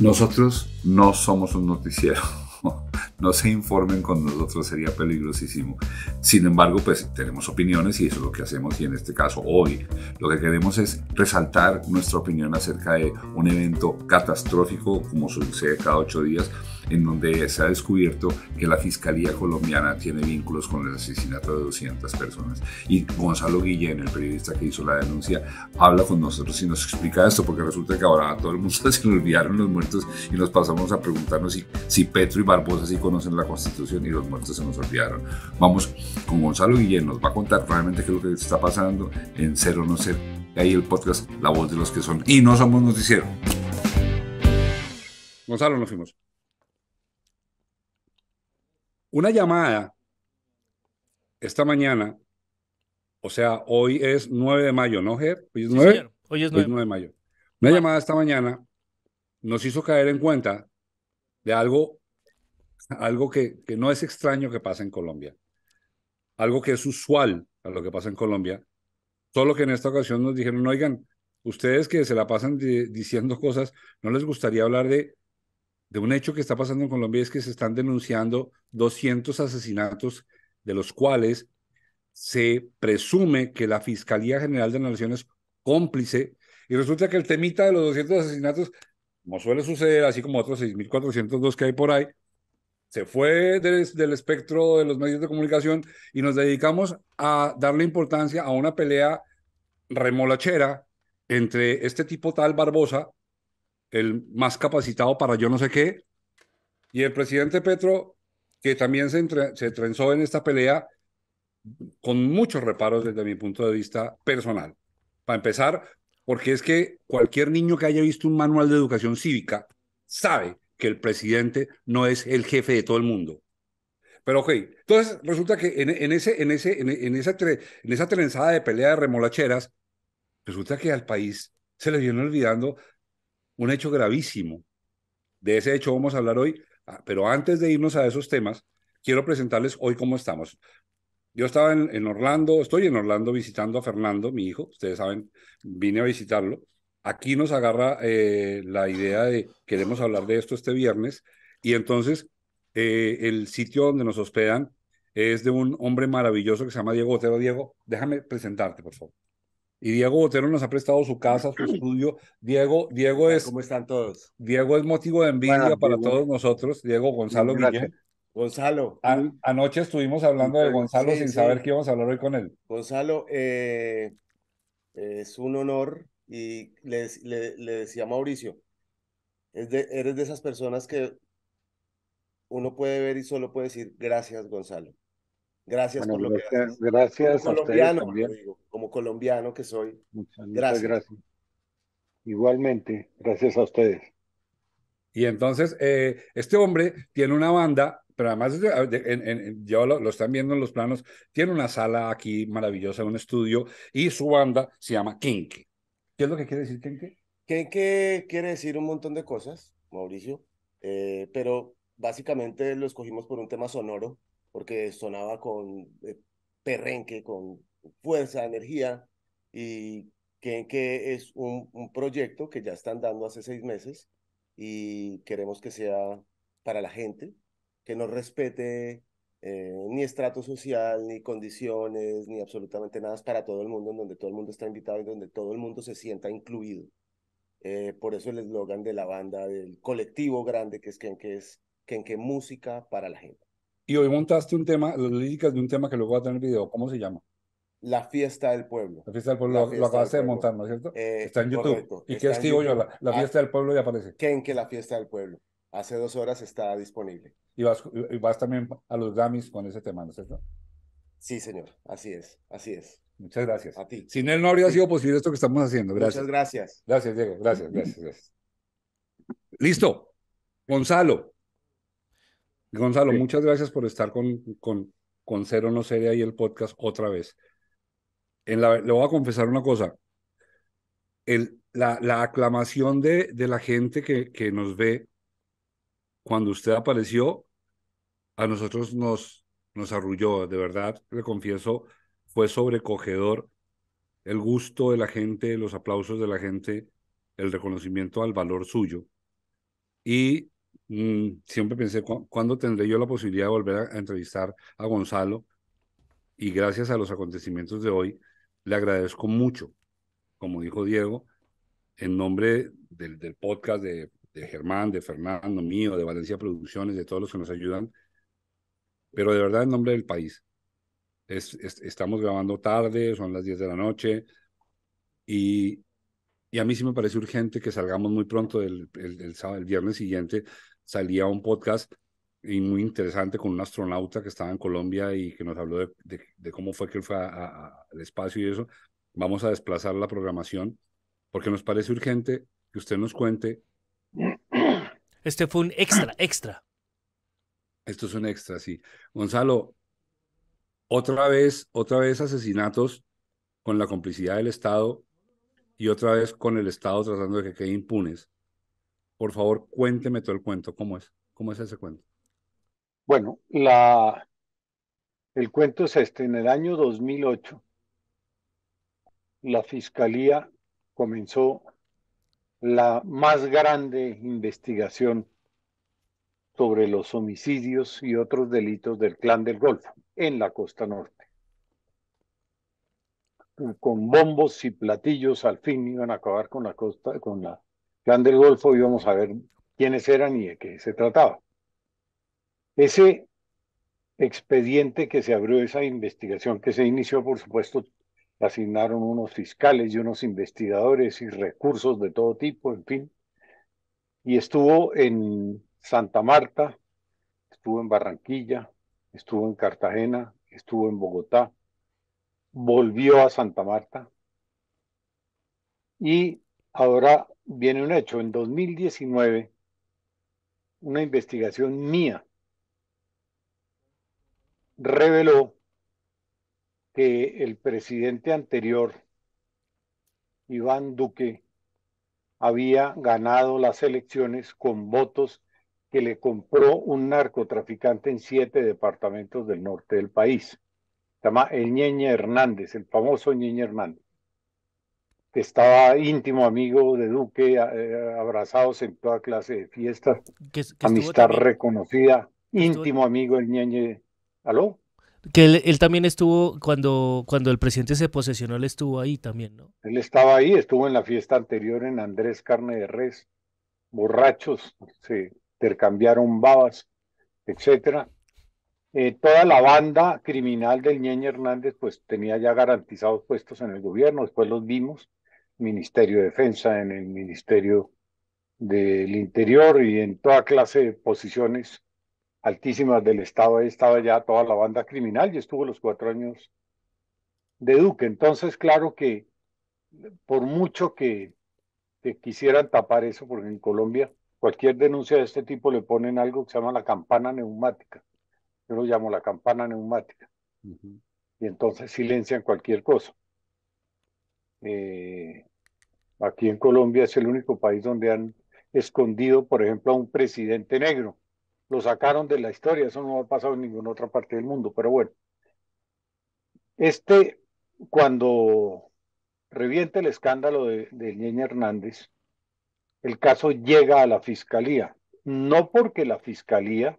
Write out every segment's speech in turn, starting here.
Nosotros no somos un noticiero. No se informen con nosotros, sería peligrosísimo. Sin embargo, pues tenemos opiniones y eso es lo que hacemos y en este caso hoy lo que queremos es resaltar nuestra opinión acerca de un evento catastrófico como sucede cada ocho días en donde se ha descubierto que la Fiscalía colombiana tiene vínculos con el asesinato de 200 personas. Y Gonzalo Guillén, el periodista que hizo la denuncia, habla con nosotros y nos explica esto, porque resulta que ahora a todo el mundo se le olvidaron los muertos y nos pasamos a preguntarnos si, si Petro y Barbosa sí conocen la Constitución y los muertos se nos olvidaron. Vamos con Gonzalo Guillén, nos va a contar realmente qué es lo que está pasando en Cero No Ser. Ahí el podcast La Voz de los que son y no somos noticiero. Gonzalo, nos fuimos. Una llamada esta mañana, o sea, hoy es 9 de mayo, ¿no, Ger? Hoy es 9, Hoy es de mayo. Una llamada esta mañana nos hizo caer en cuenta de algo, algo que, que no es extraño que pasa en Colombia, algo que es usual a lo que pasa en Colombia, solo que en esta ocasión nos dijeron, oigan, ustedes que se la pasan diciendo cosas, ¿no les gustaría hablar de de un hecho que está pasando en Colombia es que se están denunciando 200 asesinatos, de los cuales se presume que la Fiscalía General de Nación es cómplice, y resulta que el temita de los 200 asesinatos, como suele suceder, así como otros 6.402 que hay por ahí, se fue del espectro de los medios de comunicación y nos dedicamos a darle importancia a una pelea remolachera entre este tipo tal Barbosa el más capacitado para yo no sé qué, y el presidente Petro, que también se, trenzó en esta pelea con muchos reparos desde mi punto de vista personal. Para empezar, porque es que cualquier niño que haya visto un manual de educación cívica sabe que el presidente no es el jefe de todo el mundo. Pero ok, entonces resulta que en, ese, en, ese, en, esa en esa trenzada de pelea de remolacheras, resulta que al país se le viene olvidando un hecho gravísimo. De ese hecho vamos a hablar hoy, ah, pero antes de irnos a esos temas, quiero presentarles hoy cómo estamos. Yo estaba en, Orlando, estoy en Orlando visitando a Fernando, mi hijo, ustedes saben, vine a visitarlo. Aquí nos agarra eh, la idea de queremos hablar de esto este viernes y entonces eh, el sitio donde nos hospedan es de un hombre maravilloso que se llama Diego Otero. Diego, déjame presentarte, por favor. Y Diego Botero nos ha prestado su casa, su estudio. Diego, Diego es. ¿Cómo están todos? Diego es motivo de envidia para todos nosotros. Diego Gonzalo Gonzalo. anoche estuvimos hablando de Gonzalo sin saber que íbamos a hablar hoy con él. Gonzalo, eh, es un honor y le, decía a Mauricio, eres de esas personas que uno puede ver y solo puede decir gracias, Gonzalo. Gracias gracias, que a colombiano, como colombiano que soy. Muchas, gracias. gracias. Igualmente, gracias a ustedes. Y entonces, eh, este hombre tiene una banda, pero además, en, yo lo, están viendo en los planos, tiene una sala aquí maravillosa, un estudio, y su banda se llama Kenke. ¿Qué es lo que quiere decir Kenke? Kenke quiere decir un montón de cosas, Mauricio, eh, pero básicamente lo escogimos por un tema sonoro porque sonaba con eh, perrenque, con fuerza, energía, y que, que es un, proyecto que ya están dando hace seis meses y queremos que sea para la gente, que no respete eh, ni estrato social, ni condiciones, ni absolutamente nada, es para todo el mundo, en donde todo el mundo está invitado y donde todo el mundo se sienta incluido. Eh, por eso el eslogan de la banda, del colectivo grande que es que es qué Música para la Gente. Y hoy montaste un tema, las líricas de un tema que luego va a tener video. ¿Cómo se llama? La fiesta del pueblo. La fiesta del pueblo, lo, acabaste de montar, ¿no es cierto? Eh, está en YouTube. ¿Y qué escribo yo? La, fiesta del pueblo ya aparece. quién ah, que la fiesta del pueblo. Hace dos horas está disponible. Y vas, y vas también a los Grammys con ese tema, ¿no es cierto? Sí, señor. Así es, así es. Muchas gracias. A ti. Sin él no habría sido posible esto que estamos haciendo. Gracias. Muchas gracias. Gracias, Diego. Gracias, gracias, gracias. Listo. Gonzalo, Gonzalo, muchas gracias por estar con, con, con Cero No seria y el podcast otra vez. En le voy a confesar una cosa. la, aclamación de, de la gente que, que nos ve cuando usted apareció, a nosotros nos, nos arrulló, de verdad, le confieso, fue sobrecogedor el gusto de la gente, los aplausos de la gente, el reconocimiento al valor suyo. Y Mm, siempre pensé, ¿cuándo tendré yo la posibilidad de volver a, entrevistar a Gonzalo? Y gracias a los acontecimientos de hoy, le agradezco mucho, como dijo Diego, en nombre del, podcast de, Germán, de Fernando, mío, de Valencia Producciones, de todos los que nos ayudan, pero de verdad en nombre del país. estamos grabando tarde, son las 10 de la noche, y, y a mí sí me parece urgente que salgamos muy pronto el viernes siguiente salía un podcast muy interesante con un astronauta que estaba en Colombia y que nos habló de, cómo fue que él fue al espacio y eso. Vamos a desplazar la programación porque nos parece urgente que usted nos cuente. Este fue un extra, extra. Esto es un extra, sí. Gonzalo, otra vez, otra vez asesinatos con la complicidad del Estado y otra vez con el Estado tratando de que quede impunes. Por favor, cuénteme todo el cuento. ¿Cómo es? ¿Cómo es ese cuento? Bueno, la, el cuento es este. En el año 2008, la Fiscalía comenzó la más grande investigación sobre los homicidios y otros delitos del Clan del Golfo en la costa norte. Con bombos y platillos al fin iban a acabar con la costa, con la Plan del Golfo íbamos a ver quiénes eran y de qué se trataba. Ese expediente que se abrió, esa investigación que se inició, por supuesto, asignaron unos fiscales y unos investigadores y recursos de todo tipo, en fin. Y estuvo en Santa Marta, estuvo en Barranquilla, estuvo en Cartagena, estuvo en Bogotá, volvió a Santa Marta y Ahora viene un hecho. En 2019, una investigación mía reveló que el presidente anterior, Iván Duque, había ganado las elecciones con votos que le compró un narcotraficante en siete departamentos del norte del país. Se llama El Ñeñe Hernández, el famoso Ñeñe Hernández estaba íntimo amigo de Duque, eh, abrazados en toda clase de fiestas, amistad reconocida, íntimo amigo del Ñeñe. ¿Aló? Que él, también estuvo, cuando, cuando el presidente se posesionó, él estuvo ahí también, ¿no? Él estaba ahí, estuvo en la fiesta anterior en Andrés Carne de Res, borrachos, se intercambiaron babas, etcétera. Eh, toda la banda criminal del Ñeñe Hernández pues tenía ya garantizados puestos en el gobierno, después los vimos, Ministerio de Defensa, en el Ministerio del Interior y en toda clase de posiciones altísimas del Estado. Ahí estaba ya toda la banda criminal y estuvo los cuatro años de Duque. Entonces, claro que por mucho que, quisieran tapar eso, porque en Colombia cualquier denuncia de este tipo le ponen algo que se llama la campana neumática. Yo lo llamo la campana neumática. Y entonces silencian cualquier cosa. Eh, Aquí en Colombia es el único país donde han escondido, por ejemplo, a un presidente negro. Lo sacaron de la historia, eso no ha pasado en ninguna otra parte del mundo, pero bueno. Este, cuando revienta el escándalo de, de Hernández, el caso llega a la fiscalía. No porque la fiscalía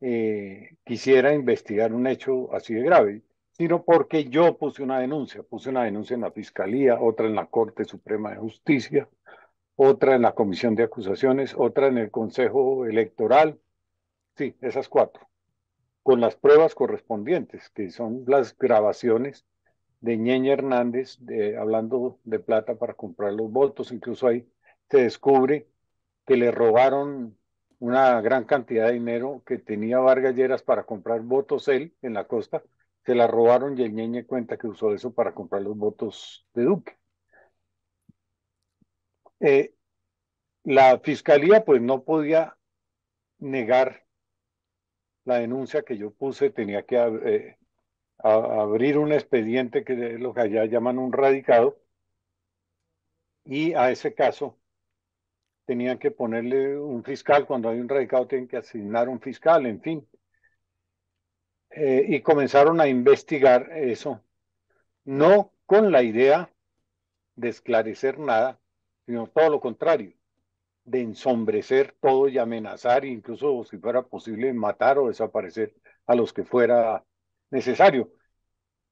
eh, quisiera investigar un hecho así de grave, sino porque yo puse una denuncia. Puse una denuncia en la Fiscalía, otra en la Corte Suprema de Justicia, otra en la Comisión de Acusaciones, otra en el Consejo Electoral. Sí, esas cuatro. Con las pruebas correspondientes, que son las grabaciones de Ñeña Hernández hablando de plata para comprar los votos. Incluso ahí se descubre que le robaron una gran cantidad de dinero que tenía Vargas Lleras para comprar votos él en la costa se la robaron y el ñeñe cuenta que usó eso para comprar los votos de Duque. Eh, la fiscalía pues no podía negar la denuncia que yo puse, tenía que eh, abrir un expediente que es lo que allá llaman un radicado y a ese caso tenían que ponerle un fiscal, cuando hay un radicado tienen que asignar un fiscal, en fin. Eh, y comenzaron a investigar eso, no con la idea de esclarecer nada, sino todo lo contrario, de ensombrecer todo y amenazar, incluso si fuera posible matar o desaparecer a los que fuera necesario.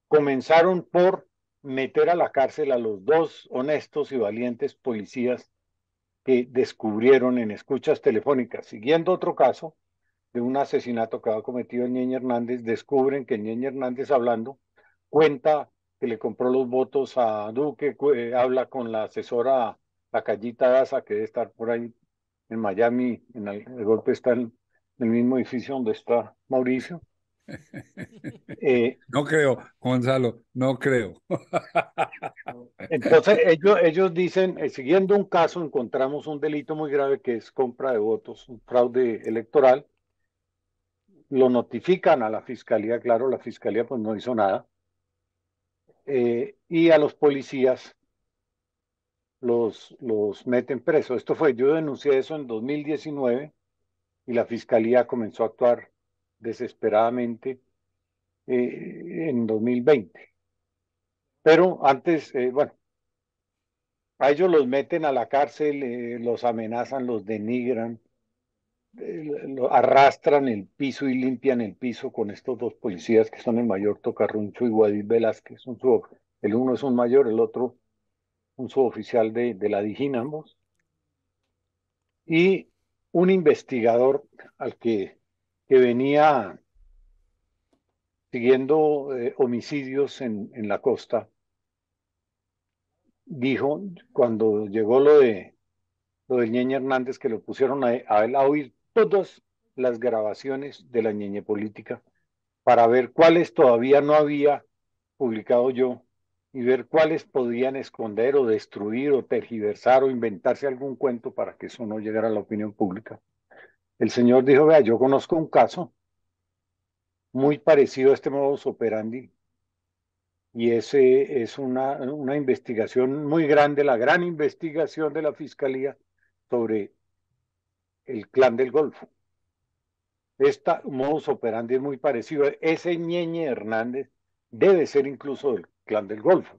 Comenzaron por meter a la cárcel a los dos honestos y valientes policías que descubrieron en escuchas telefónicas, siguiendo otro caso, de un asesinato que había cometido Ñeñe Hernández, descubren que Ñeñe Hernández hablando cuenta que le compró los votos a Duque, eh, habla con la asesora la Callita Daza, que debe estar por ahí en Miami, en el, golpe está en, el mismo edificio donde está Mauricio. Eh, no creo, Gonzalo, no creo. Entonces ellos, ellos dicen, eh, siguiendo un caso, encontramos un delito muy grave que es compra de votos, un fraude electoral, lo notifican a la fiscalía, claro, la fiscalía pues no hizo nada, eh, y a los policías los, los meten preso. Esto fue, yo denuncié eso en 2019 y la fiscalía comenzó a actuar desesperadamente eh, en 2020. Pero antes, eh, bueno, a ellos los meten a la cárcel, los amenazan, los denigran, eh, arrastran el piso y limpian el piso con estos dos policías que son el mayor Tocarruncho y Guadil Velázquez. Un sub, el uno es un mayor, el otro un suboficial de, la Dijín, ambos. Y un investigador al que, que venía siguiendo eh, homicidios en, en la costa, dijo cuando llegó lo de lo del Ñeñe Hernández, que lo pusieron a, a él a oír todas las grabaciones de la ñeñe política para ver cuáles todavía no había publicado yo y ver cuáles podían esconder o destruir o tergiversar o inventarse algún cuento para que eso no llegara a la opinión pública. El señor dijo, vea, yo conozco un caso muy parecido a este modus operandi y ese es una, una investigación muy grande, la gran investigación de la Fiscalía sobre el clan del Golfo. Esta modus operandi es muy parecido. Ese ñeñe Hernández debe ser incluso del clan del Golfo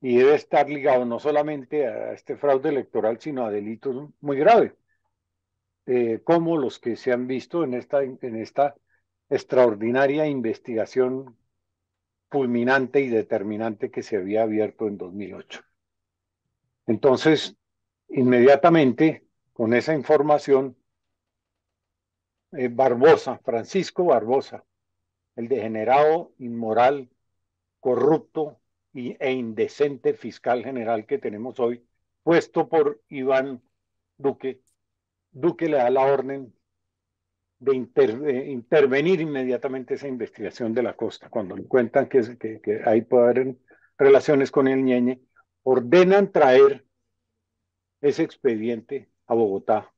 y debe estar ligado no solamente a este fraude electoral, sino a delitos muy graves, eh, como los que se han visto en esta, en esta extraordinaria investigación fulminante y determinante que se había abierto en 2008. Entonces, inmediatamente con esa información eh, Barbosa, Francisco Barbosa, el degenerado, inmoral, corrupto y, e indecente fiscal general que tenemos hoy, puesto por Iván Duque. Duque le da la orden de, intervenir inmediatamente esa investigación de la costa. Cuando le cuentan que, que, que ahí puede haber relaciones con el ñeñe, ordenan traer ese expediente a Bogotá.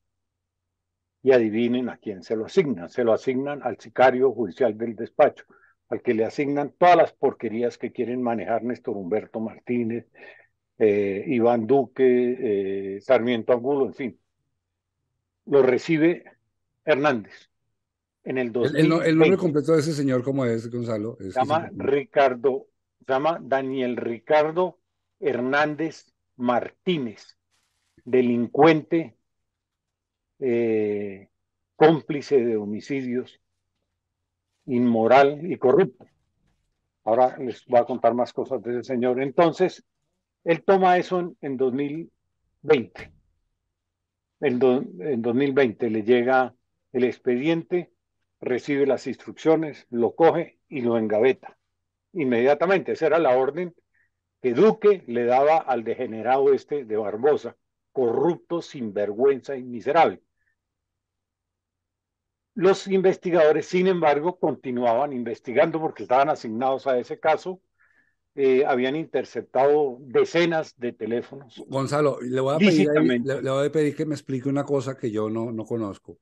Y adivinen a quién se lo asignan. Se lo asignan al sicario judicial del despacho, al que le asignan todas las porquerías que quieren manejar Néstor Humberto Martínez, eh, Iván Duque, eh, Sarmiento Angulo, en fin. Lo recibe Hernández en el 2020. El, nombre completo de ese señor, ¿cómo es, Gonzalo? Se llama Ricardo, se llama Daniel Ricardo Hernández Martínez, delincuente eh, cómplice de homicidios, inmoral y corrupto. Ahora les voy a contar más cosas de ese señor. Entonces, él toma eso en, 2020. En, en 2020 le llega el expediente, recibe las instrucciones, lo coge y lo engaveta. Inmediatamente, esa era la orden que Duque le daba al degenerado este de Barbosa, corrupto, sinvergüenza y miserable. Los investigadores, sin embargo, continuaban investigando porque estaban asignados a ese caso. Eh, habían interceptado decenas de teléfonos. Gonzalo, le voy, a pedir, que me explique una cosa que yo no, no conozco,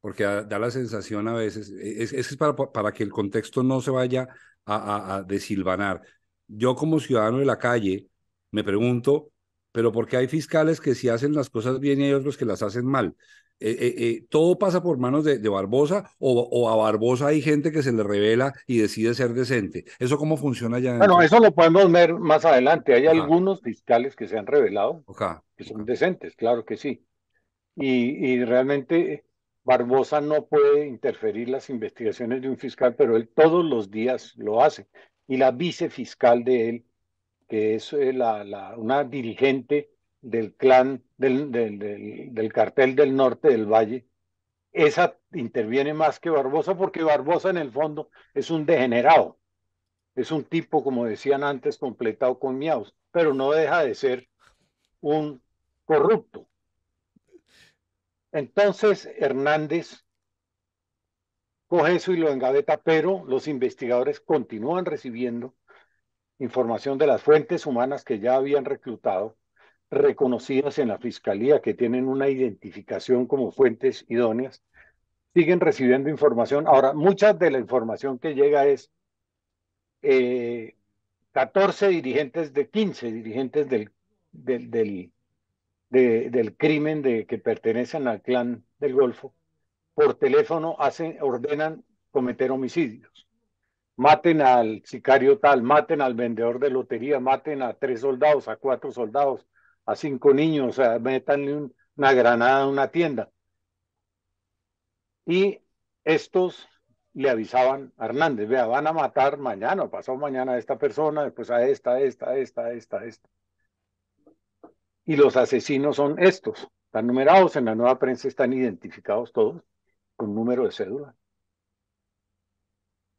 porque da la sensación a veces, e, es, es para, que el contexto no se vaya a, a, a desilvanar. Yo como ciudadano de la calle me pregunto, pero ¿por qué hay fiscales que si hacen las cosas bien y hay otros que las hacen mal? Eh, eh, eh, todo pasa por manos de, Barbosa o, a Barbosa hay gente que se le revela y decide ser decente. ¿Eso cómo funciona ya? Bueno, eso lo podemos ver más adelante. Hay algunos fiscales que se han revelado que son decentes, claro que sí. Y, realmente Barbosa no puede interferir las investigaciones de un fiscal, pero él todos los días lo hace. Y la vicefiscal de él, que es la, una dirigente del clan, del, del, del, cartel del norte del valle, esa interviene más que Barbosa porque Barbosa en el fondo es un degenerado, es un tipo, como decían antes, completado con miaus, pero no deja de ser un corrupto. Entonces Hernández coge eso y lo engaveta, pero los investigadores continúan recibiendo información de las fuentes humanas que ya habían reclutado reconocidas en la Fiscalía, que tienen una identificación como fuentes idóneas, siguen recibiendo información. Ahora, mucha de la información que llega es 14 eh, dirigentes de 15 dirigentes del, del, del crimen de, que pertenecen al clan del Golfo, por teléfono hacen, ordenan cometer homicidios. Maten al sicario tal, maten al vendedor de lotería, maten a tres soldados, a cuatro soldados, a cinco niños, o sea, métanle una granada a una tienda. Y estos le avisaban a Hernández, vea, van a matar mañana, pasó mañana a esta persona, después a esta, a esta, a esta, a esta, esta. Y los asesinos son estos, están numerados en la nueva prensa, están identificados todos con número de cédula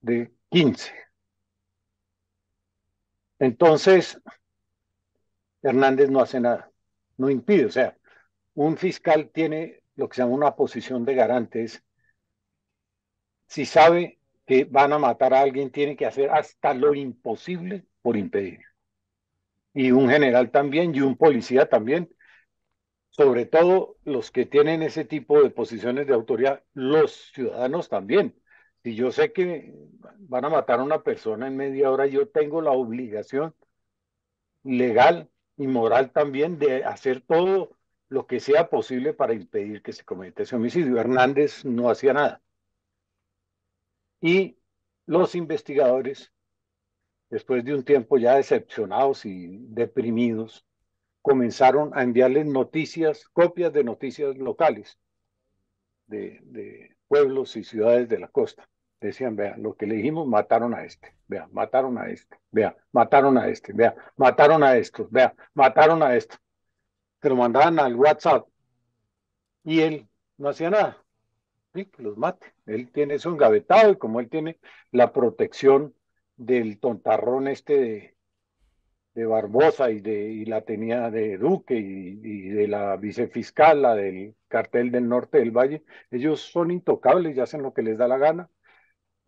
de 15. Entonces, Hernández no hace nada, no impide. O sea, un fiscal tiene lo que se llama una posición de garantes. Si sabe que van a matar a alguien, tiene que hacer hasta lo imposible por impedir. Y un general también, y un policía también. Sobre todo los que tienen ese tipo de posiciones de autoridad, los ciudadanos también. Si yo sé que van a matar a una persona en media hora, yo tengo la obligación legal y moral también de hacer todo lo que sea posible para impedir que se cometa ese homicidio. Hernández no hacía nada. Y los investigadores, después de un tiempo ya decepcionados y deprimidos, comenzaron a enviarles noticias, copias de noticias locales de pueblos y ciudades de la costa decían, vea, lo que le dijimos, mataron a este, vea, mataron a este, vea, mataron a este, vea, mataron a estos, vea, mataron a esto. Te lo mandaban al WhatsApp y él no hacía nada. Sí, que los mate. Él tiene eso engavetado y como él tiene la protección del tontarrón este de, de Barbosa y de y la tenía de Duque y, y, de la vicefiscal, la del cartel del norte del Valle, ellos son intocables y hacen lo que les da la gana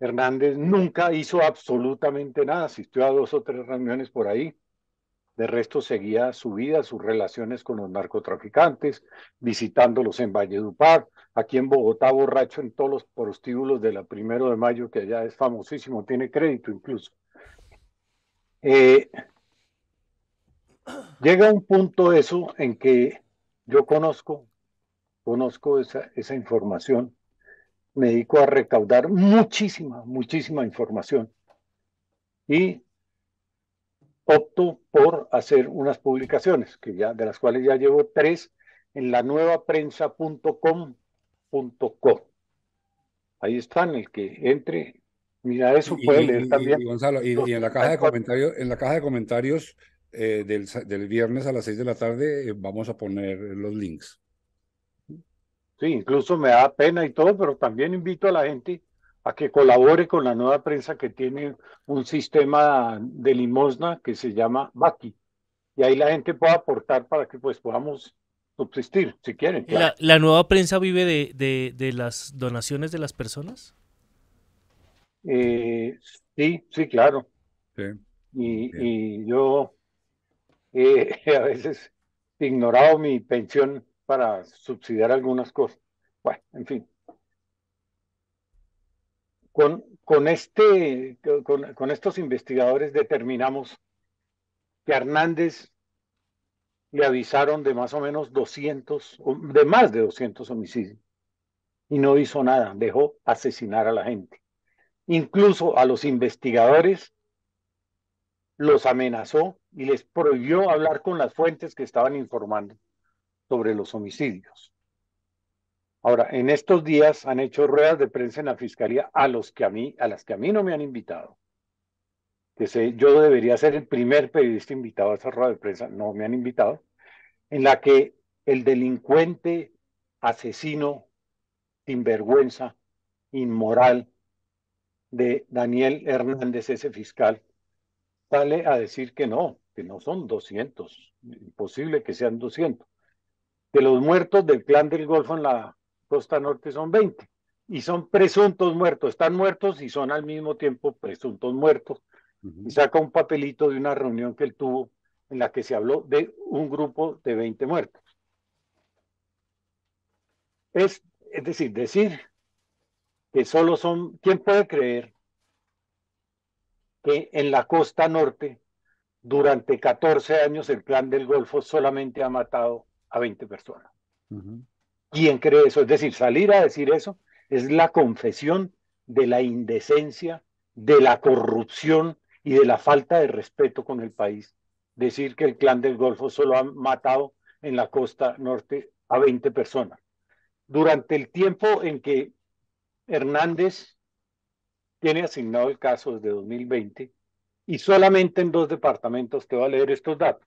Hernández nunca hizo absolutamente nada, asistió a dos o tres reuniones por ahí. De resto seguía su vida, sus relaciones con los narcotraficantes, visitándolos en Valledupar, aquí en Bogotá, borracho en todos los prostíbulos de la primero de mayo, que allá es famosísimo, tiene crédito incluso. Eh, llega un punto eso en que yo conozco, conozco esa, esa información me dedico a recaudar muchísima, muchísima información y opto por hacer unas publicaciones, que ya, de las cuales ya llevo tres en la nueva Ahí están, el que entre, mira eso, puede leer también. Gonzalo, y, en la caja de comentarios, en la caja de comentarios eh, del, viernes a las seis de la tarde eh, vamos a poner los links. Sí, incluso me da pena y todo, pero también invito a la gente a que colabore con la nueva prensa que tiene un sistema de limosna que se llama Baki. Y ahí la gente puede aportar para que pues podamos subsistir, si quieren. ¿La, nueva prensa vive de, de, las donaciones de las personas? Eh, sí, sí, claro. Y, yo eh, a veces ignorado mi pensión para subsidiar algunas cosas. Bueno, en fin. Con, con, este, con, estos investigadores determinamos que Hernández le avisaron de más o menos 200, de más de 200 homicidios. Y no hizo nada, dejó asesinar a la gente. Incluso a los investigadores los amenazó y les prohibió hablar con las fuentes que estaban informando sobre los homicidios. Ahora, en estos días han hecho ruedas de prensa en la fiscalía a los que a mí, a las que a mí no me han invitado. Que yo debería ser el primer periodista invitado a esa rueda de prensa, no me han invitado, en la que el delincuente, asesino, sinvergüenza, inmoral de Daniel Hernández, ese fiscal, sale a decir que no, que no son 200, imposible que sean 200 de los muertos del clan del Golfo en la costa norte son 20 y son presuntos muertos, están muertos y son al mismo tiempo presuntos muertos. Y saca un papelito de una reunión que él tuvo en la que se habló de un grupo de 20 muertos. Es, es decir, decir que solo son, ¿quién puede creer que en la costa norte durante 14 años el clan del Golfo solamente ha matado a 20 personas. ¿Quién cree eso? Es decir, salir a decir eso es la confesión de la indecencia, de la corrupción y de la falta de respeto con el país. Decir que el clan del Golfo solo ha matado en la costa norte a 20 personas. Durante el tiempo en que Hernández tiene asignado el caso desde 2020 y solamente en dos departamentos, te va a leer estos datos.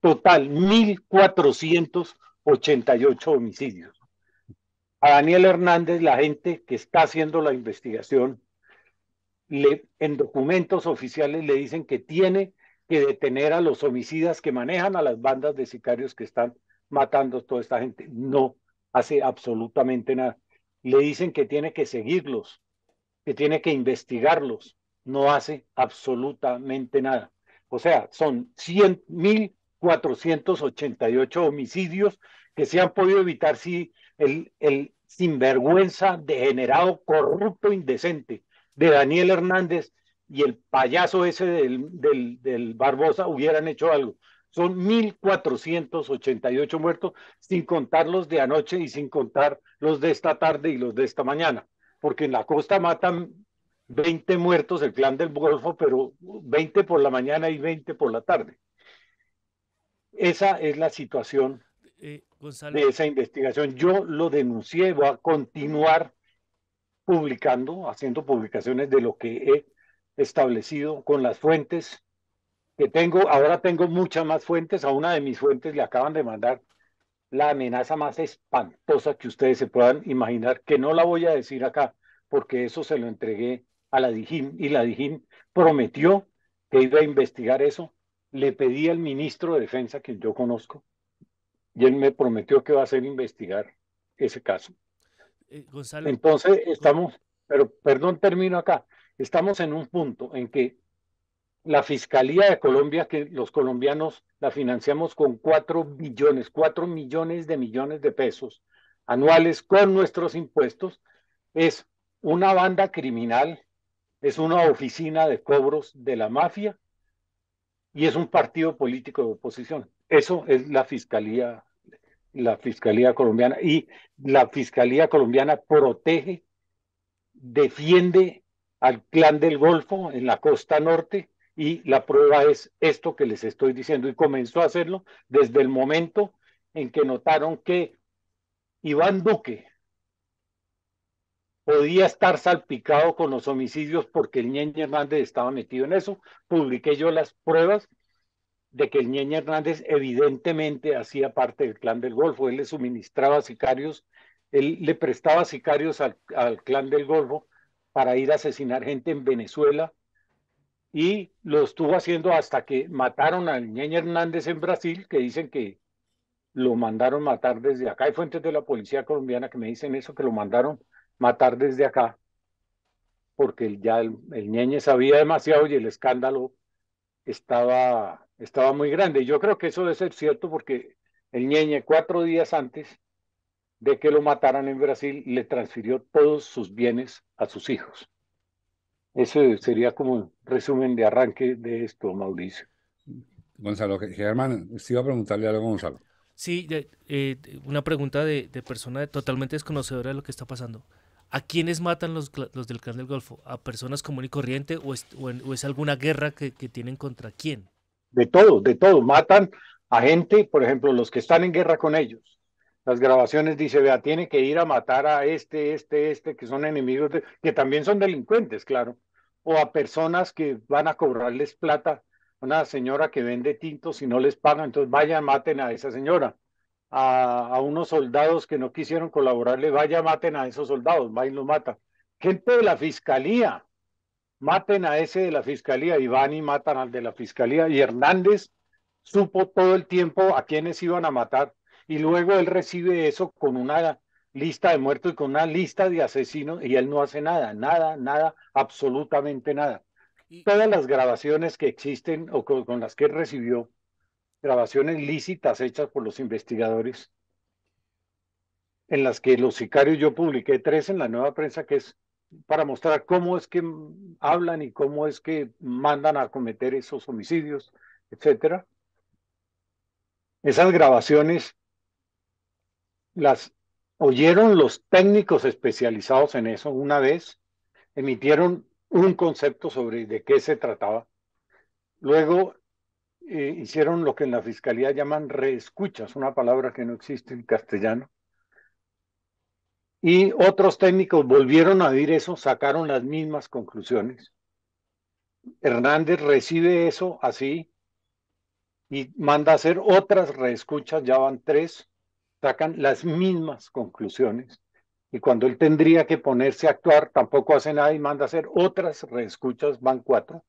total 1.488 homicidios. A Daniel Hernández, la gente que está haciendo la investigación, en documentos oficiales le dicen que tiene que detener a los homicidas que manejan a las bandas de sicarios que están matando a toda esta gente. No hace absolutamente nada. Le dicen que tiene que seguirlos, que tiene que investigarlos. No hace absolutamente nada. O sea, son cien mil 488 homicidios que se han podido evitar si el, el sinvergüenza, degenerado, corrupto, indecente de Daniel Hernández y el payaso ese del, del, del Barbosa hubieran hecho algo. Son 1.488 muertos, sin contar los de anoche y sin contar los de esta tarde y los de esta mañana, porque en la costa matan 20 muertos el clan del Golfo, pero 20 por la mañana y 20 por la tarde. Esa es la situación eh, de esa investigación. Yo lo denuncié, voy a continuar publicando, haciendo publicaciones de lo que he establecido con las fuentes que tengo. Ahora tengo muchas más fuentes. A una de mis fuentes le acaban de mandar la amenaza más espantosa que ustedes se puedan imaginar, que no la voy a decir acá, porque eso se lo entregué a la DIGIM, y la DIGIM prometió que iba a investigar eso le pedí al ministro de Defensa que yo conozco y él me prometió que va a hacer investigar ese caso. Eh, Entonces estamos, pero perdón, termino acá. Estamos en un punto en que la Fiscalía de Colombia, que los colombianos la financiamos con cuatro billones, cuatro millones de millones de pesos anuales con nuestros impuestos, es una banda criminal, es una oficina de cobros de la mafia y es un partido político de oposición. Eso es la fiscalía, la fiscalía colombiana y la fiscalía colombiana protege, defiende al clan del Golfo en la costa norte y la prueba es esto que les estoy diciendo y comenzó a hacerlo desde el momento en que notaron que Iván Duque, podía estar salpicado con los homicidios porque el Ñeñe Hernández estaba metido en eso. Publiqué yo las pruebas de que el Ñeñe Hernández evidentemente hacía parte del clan del Golfo. Él le suministraba sicarios, él le prestaba sicarios al, clan del Golfo para ir a asesinar gente en Venezuela y lo estuvo haciendo hasta que mataron al Ñeñe Hernández en Brasil, que dicen que lo mandaron matar desde acá. Hay fuentes de la policía colombiana que me dicen eso, que lo mandaron matar desde acá, porque ya el, Ñeñe sabía demasiado y el escándalo estaba, estaba muy grande. Y yo creo que eso debe ser cierto porque el Ñeñe cuatro días antes de que lo mataran en Brasil le transfirió todos sus bienes a sus hijos. Eso sería como un resumen de arranque de esto, Mauricio. Gonzalo, Germán, si iba a preguntarle algo Gonzalo. Sí, eh, una pregunta de persona totalmente desconocedora de lo que está pasando. ¿A quiénes matan los, los del clan del Golfo? ¿A personas común y corriente o es, alguna guerra que, tienen contra quién? De todo, de todo. Matan a gente, por ejemplo, los que están en guerra con ellos. Las grabaciones dice, vea, tiene que ir a matar a este, este, este, que son enemigos, de, que también son delincuentes, claro. O a personas que van a cobrarles plata. Una señora que vende tintos y no les paga, entonces vayan, maten a esa señora a, unos soldados que no quisieron colaborarle, vaya, maten a esos soldados, va y los mata. Gente de la fiscalía, maten a ese de la fiscalía, y van y matan al de la fiscalía, y Hernández supo todo el tiempo a quienes iban a matar, y luego él recibe eso con una lista de muertos y con una lista de asesinos, y él no hace nada, nada, nada, absolutamente nada. Todas las grabaciones que existen o con, las que recibió grabaciones lícitas hechas por los investigadores, en las que los sicarios, yo publiqué tres en la nueva prensa, que es para mostrar cómo es que hablan y cómo es que mandan a cometer esos homicidios, etcétera. Esas grabaciones las oyeron los técnicos especializados en eso una vez, emitieron un concepto sobre de qué se trataba. Luego eh, hicieron lo que en la fiscalía llaman reescuchas, una palabra que no existe en castellano. Y otros técnicos volvieron a oír eso, sacaron las mismas conclusiones. Hernández recibe eso así y manda a hacer otras reescuchas, ya van tres, sacan las mismas conclusiones. Y cuando él tendría que ponerse a actuar, tampoco hace nada y manda a hacer otras reescuchas, van cuatro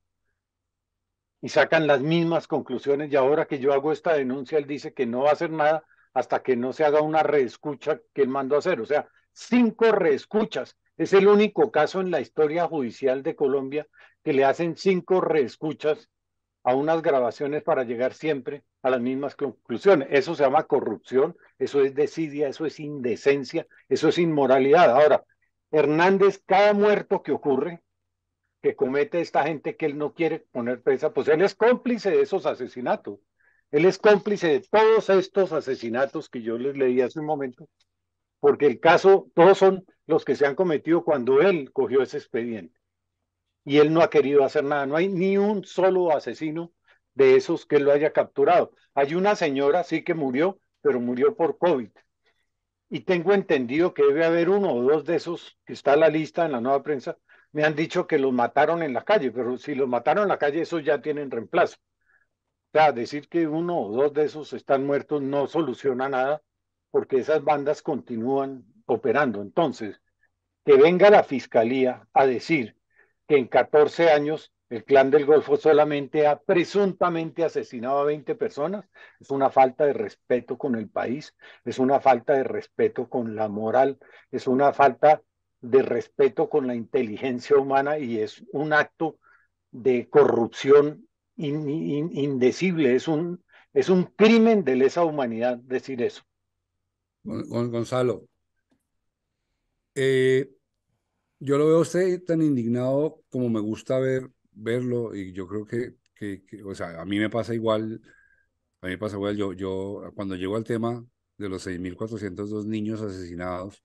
y sacan las mismas conclusiones y ahora que yo hago esta denuncia, él dice que no va a hacer nada hasta que no se haga una reescucha que él mandó a hacer. O sea, cinco reescuchas. Es el único caso en la historia judicial de Colombia que le hacen cinco reescuchas a unas grabaciones para llegar siempre a las mismas conclusiones. Eso se llama corrupción, eso es desidia, eso es indecencia, eso es inmoralidad. Ahora, Hernández, cada muerto que ocurre, que comete esta gente que él no quiere poner presa, pues él es cómplice de esos asesinatos. Él es cómplice de todos estos asesinatos que yo les leí hace un momento, porque el caso, todos son los que se han cometido cuando él cogió ese expediente. Y él no ha querido hacer nada. No hay ni un solo asesino de esos que lo haya capturado. Hay una señora, sí que murió, pero murió por COVID. Y tengo entendido que debe haber uno o dos de esos que está en la lista en la nueva prensa, me han dicho que los mataron en la calle, pero si los mataron en la calle, esos ya tienen reemplazo. O sea, decir que uno o dos de esos están muertos no soluciona nada porque esas bandas continúan operando. Entonces, que venga la fiscalía a decir que en 14 años el clan del Golfo solamente ha presuntamente asesinado a 20 personas, es una falta de respeto con el país, es una falta de respeto con la moral, es una falta de respeto con la inteligencia humana y es un acto de corrupción indecible, es un, es un crimen de lesa humanidad decir eso. Gonzalo, eh, yo lo veo usted tan indignado como me gusta ver, verlo y yo creo que, o sea, a mí me pasa igual, a mí me pasa igual, yo, yo cuando llego al tema de los 6.402 niños asesinados,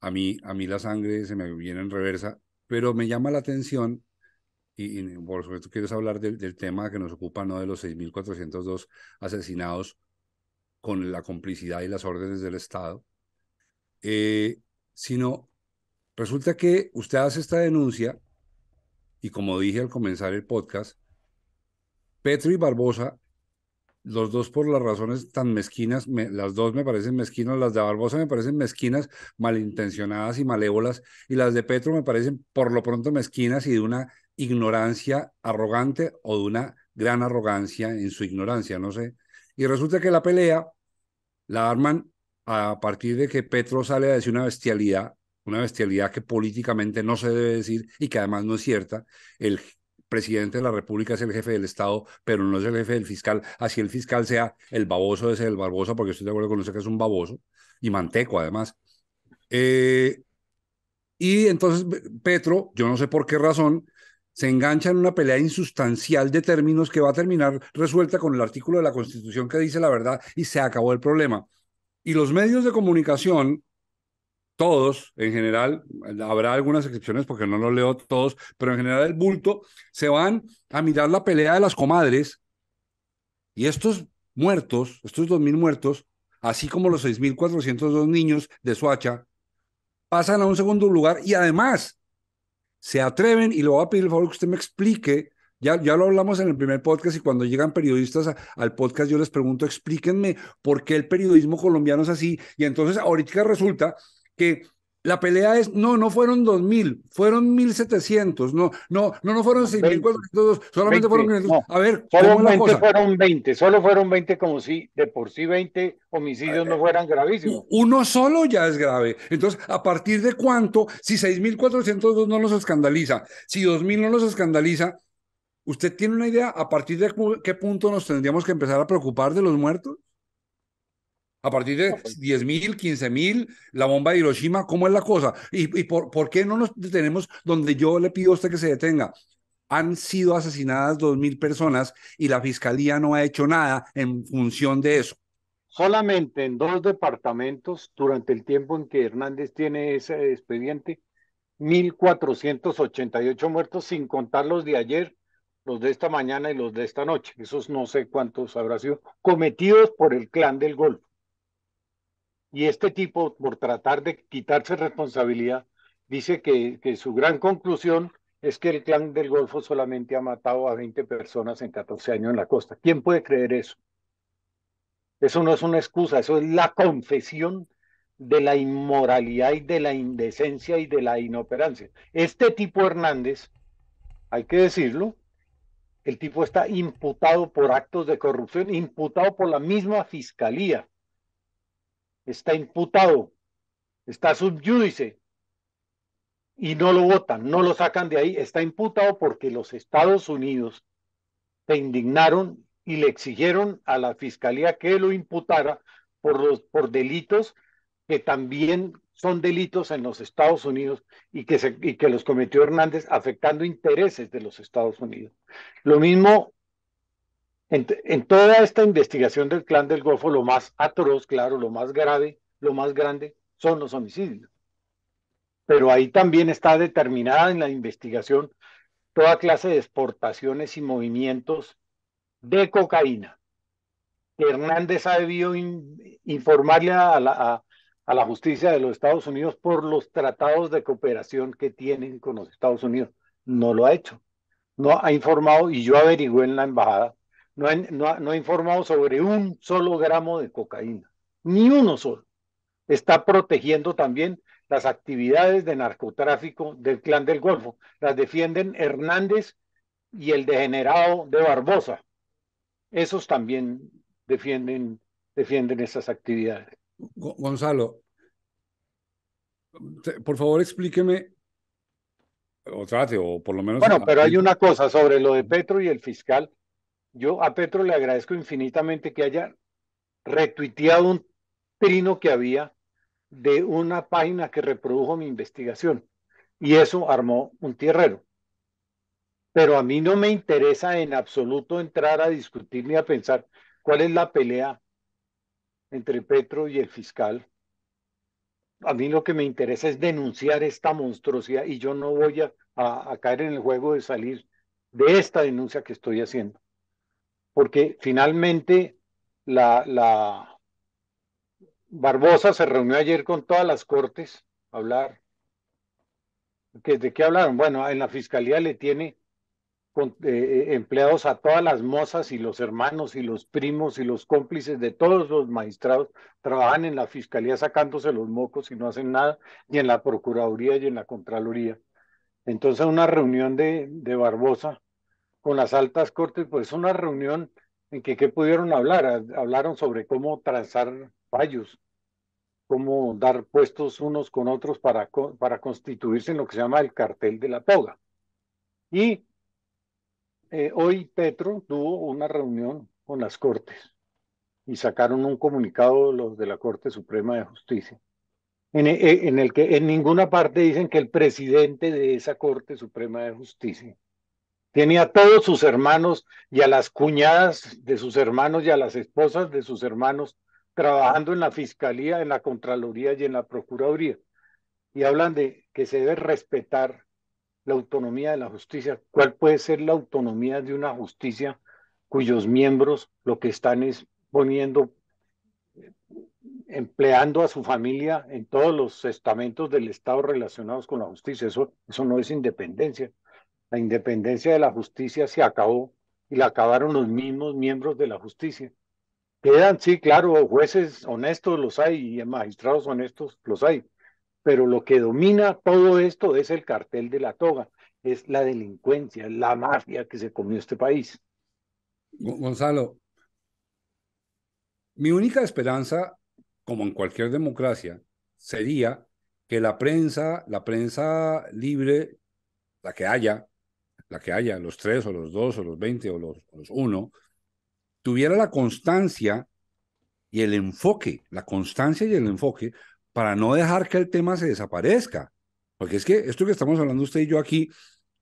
a mí, a mí la sangre se me viene en reversa, pero me llama la atención, y, por supuesto quieres hablar del, tema que nos ocupa, ¿no? De los 6.402 asesinados con la complicidad y las órdenes del Estado, eh, sino resulta que usted hace esta denuncia y como dije al comenzar el podcast, Petro y Barbosa los dos por las razones tan mezquinas, las dos me parecen mezquinas, las de Barbosa me parecen mezquinas, malintencionadas y malévolas, y las de Petro me parecen por lo pronto mezquinas y de una ignorancia arrogante o de una gran arrogancia en su ignorancia, no sé. Y resulta que la pelea la arman a partir de que Petro sale a decir una bestialidad, una bestialidad que políticamente no se debe decir y que además no es cierta. El presidente de la República es el jefe del Estado, pero no es el jefe del fiscal. Así el fiscal sea el baboso ese, el barbosa, porque estoy de acuerdo con usted que es un baboso, y manteco además. Eh, y entonces Petro, yo no sé por qué razón, se engancha en una pelea insustancial de términos que va a terminar resuelta con el artículo de la Constitución que dice la verdad y se acabó el problema. Y los medios de comunicación todos en general, habrá algunas excepciones porque no lo leo todos, pero en general el bulto, se van a mirar la pelea de las comadres y estos muertos, estos dos mil muertos, así como los seis mil cuatrocientos dos niños de Suacha pasan a un segundo lugar y además se atreven, y lo voy a pedir el favor que usted me explique, ya, ya lo hablamos en el primer podcast y cuando llegan periodistas al podcast yo les pregunto, explíquenme por qué el periodismo colombiano es así. Y entonces ahorita resulta que la pelea es, no, no fueron dos mil fueron 1.700, no, no, no, no fueron seis solamente fueron a ver, fueron 20, solo fueron 20 como si de por sí 20 homicidios no fueran gravísimos. Uno solo ya es grave. Entonces, ¿a partir de cuánto? Si seis 6.402 no los escandaliza, si dos mil no los escandaliza, ¿usted tiene una idea a partir de qué punto nos tendríamos que empezar a preocupar de los muertos? A partir de 10.000, pues. mil, mil, la bomba de Hiroshima, ¿cómo es la cosa? ¿Y, por, qué no nos detenemos donde yo le pido a usted que se detenga? Han sido asesinadas 2.000 mil personas y la fiscalía no ha hecho nada en función de eso. Solamente en dos departamentos, durante el tiempo en que Hernández tiene ese expediente, 1.488 muertos, sin contar los de ayer, los de esta mañana y los de esta noche. Esos no sé cuántos habrá sido cometidos por el clan del Golfo. Y este tipo, por tratar de quitarse responsabilidad, dice que, su gran conclusión es que el clan del Golfo solamente ha matado a 20 personas en 14 años en la costa. ¿Quién puede creer eso? Eso no es una excusa, eso es la confesión de la inmoralidad y de la indecencia y de la inoperancia. Este tipo Hernández, hay que decirlo, el tipo está imputado por actos de corrupción, imputado por la misma fiscalía está imputado, está subyúdice y no lo votan, no lo sacan de ahí, está imputado porque los Estados Unidos se indignaron y le exigieron a la fiscalía que lo imputara por, los, por delitos que también son delitos en los Estados Unidos y que, se, y que los cometió Hernández afectando intereses de los Estados Unidos. Lo mismo en, toda esta investigación del clan del Golfo, lo más atroz, claro, lo más grave, lo más grande, son los homicidios. Pero ahí también está determinada en la investigación toda clase de exportaciones y movimientos de cocaína. Hernández ha debido informarle a la, a, la justicia de los Estados Unidos por los tratados de cooperación que tienen con los Estados Unidos. No lo ha hecho. No ha informado y yo averigué en la embajada no ha, informado sobre un solo gramo de cocaína, ni uno solo. Está protegiendo también las actividades de narcotráfico del Clan del Golfo. Las defienden Hernández y el degenerado de Barbosa. Esos también defienden, defienden esas actividades. Gonzalo, por favor explíqueme, o o por lo menos... Bueno, pero hay una cosa sobre lo de Petro y el fiscal. Yo a Petro le agradezco infinitamente que haya retuiteado un trino que había de una página que reprodujo mi investigación y eso armó un tierrero. Pero a mí no me interesa en absoluto entrar a discutir ni a pensar cuál es la pelea entre Petro y el fiscal. A mí lo que me interesa es denunciar esta monstruosidad y yo no voy a, a caer en el juego de salir de esta denuncia que estoy haciendo porque finalmente la, la Barbosa se reunió ayer con todas las cortes a hablar. ¿De qué hablaron? Bueno, en la fiscalía le tiene eh, eh, empleados a todas las mozas y los hermanos y los primos y los cómplices de todos los magistrados trabajan en la fiscalía sacándose los mocos y no hacen nada, Y en la procuraduría y en la contraloría. Entonces, una reunión de, de Barbosa con las altas cortes, pues una reunión en que ¿qué pudieron hablar? Ah, hablaron sobre cómo trazar fallos, cómo dar puestos unos con otros para, para constituirse en lo que se llama el cartel de la toga. Y eh, hoy Petro tuvo una reunión con las Cortes y sacaron un comunicado los de la Corte Suprema de Justicia, en eh, el que en ninguna parte dicen que el presidente de esa Corte Suprema de Justicia Tenía a todos sus hermanos y a las cuñadas de sus hermanos y a las esposas de sus hermanos trabajando en la Fiscalía, en la Contraloría y en la Procuraduría. Y hablan de que se debe respetar la autonomía de la justicia. ¿Cuál puede ser la autonomía de una justicia cuyos miembros lo que están es poniendo, empleando a su familia en todos los estamentos del Estado relacionados con la justicia? Eso, eso no es independencia. La independencia de la justicia se acabó y la acabaron los mismos miembros de la justicia. Quedan, sí, claro, jueces honestos los hay y magistrados honestos los hay, pero lo que domina todo esto es el cartel de la toga, es la delincuencia, la mafia que se comió este país. Gonzalo, mi única esperanza, como en cualquier democracia, sería que la prensa, la prensa libre, la que haya, la que haya, los tres o los dos o los veinte o los, uno, tuviera la constancia y el enfoque, la constancia y el enfoque para no dejar que el tema se desaparezca. Porque es que esto que estamos hablando usted y yo aquí,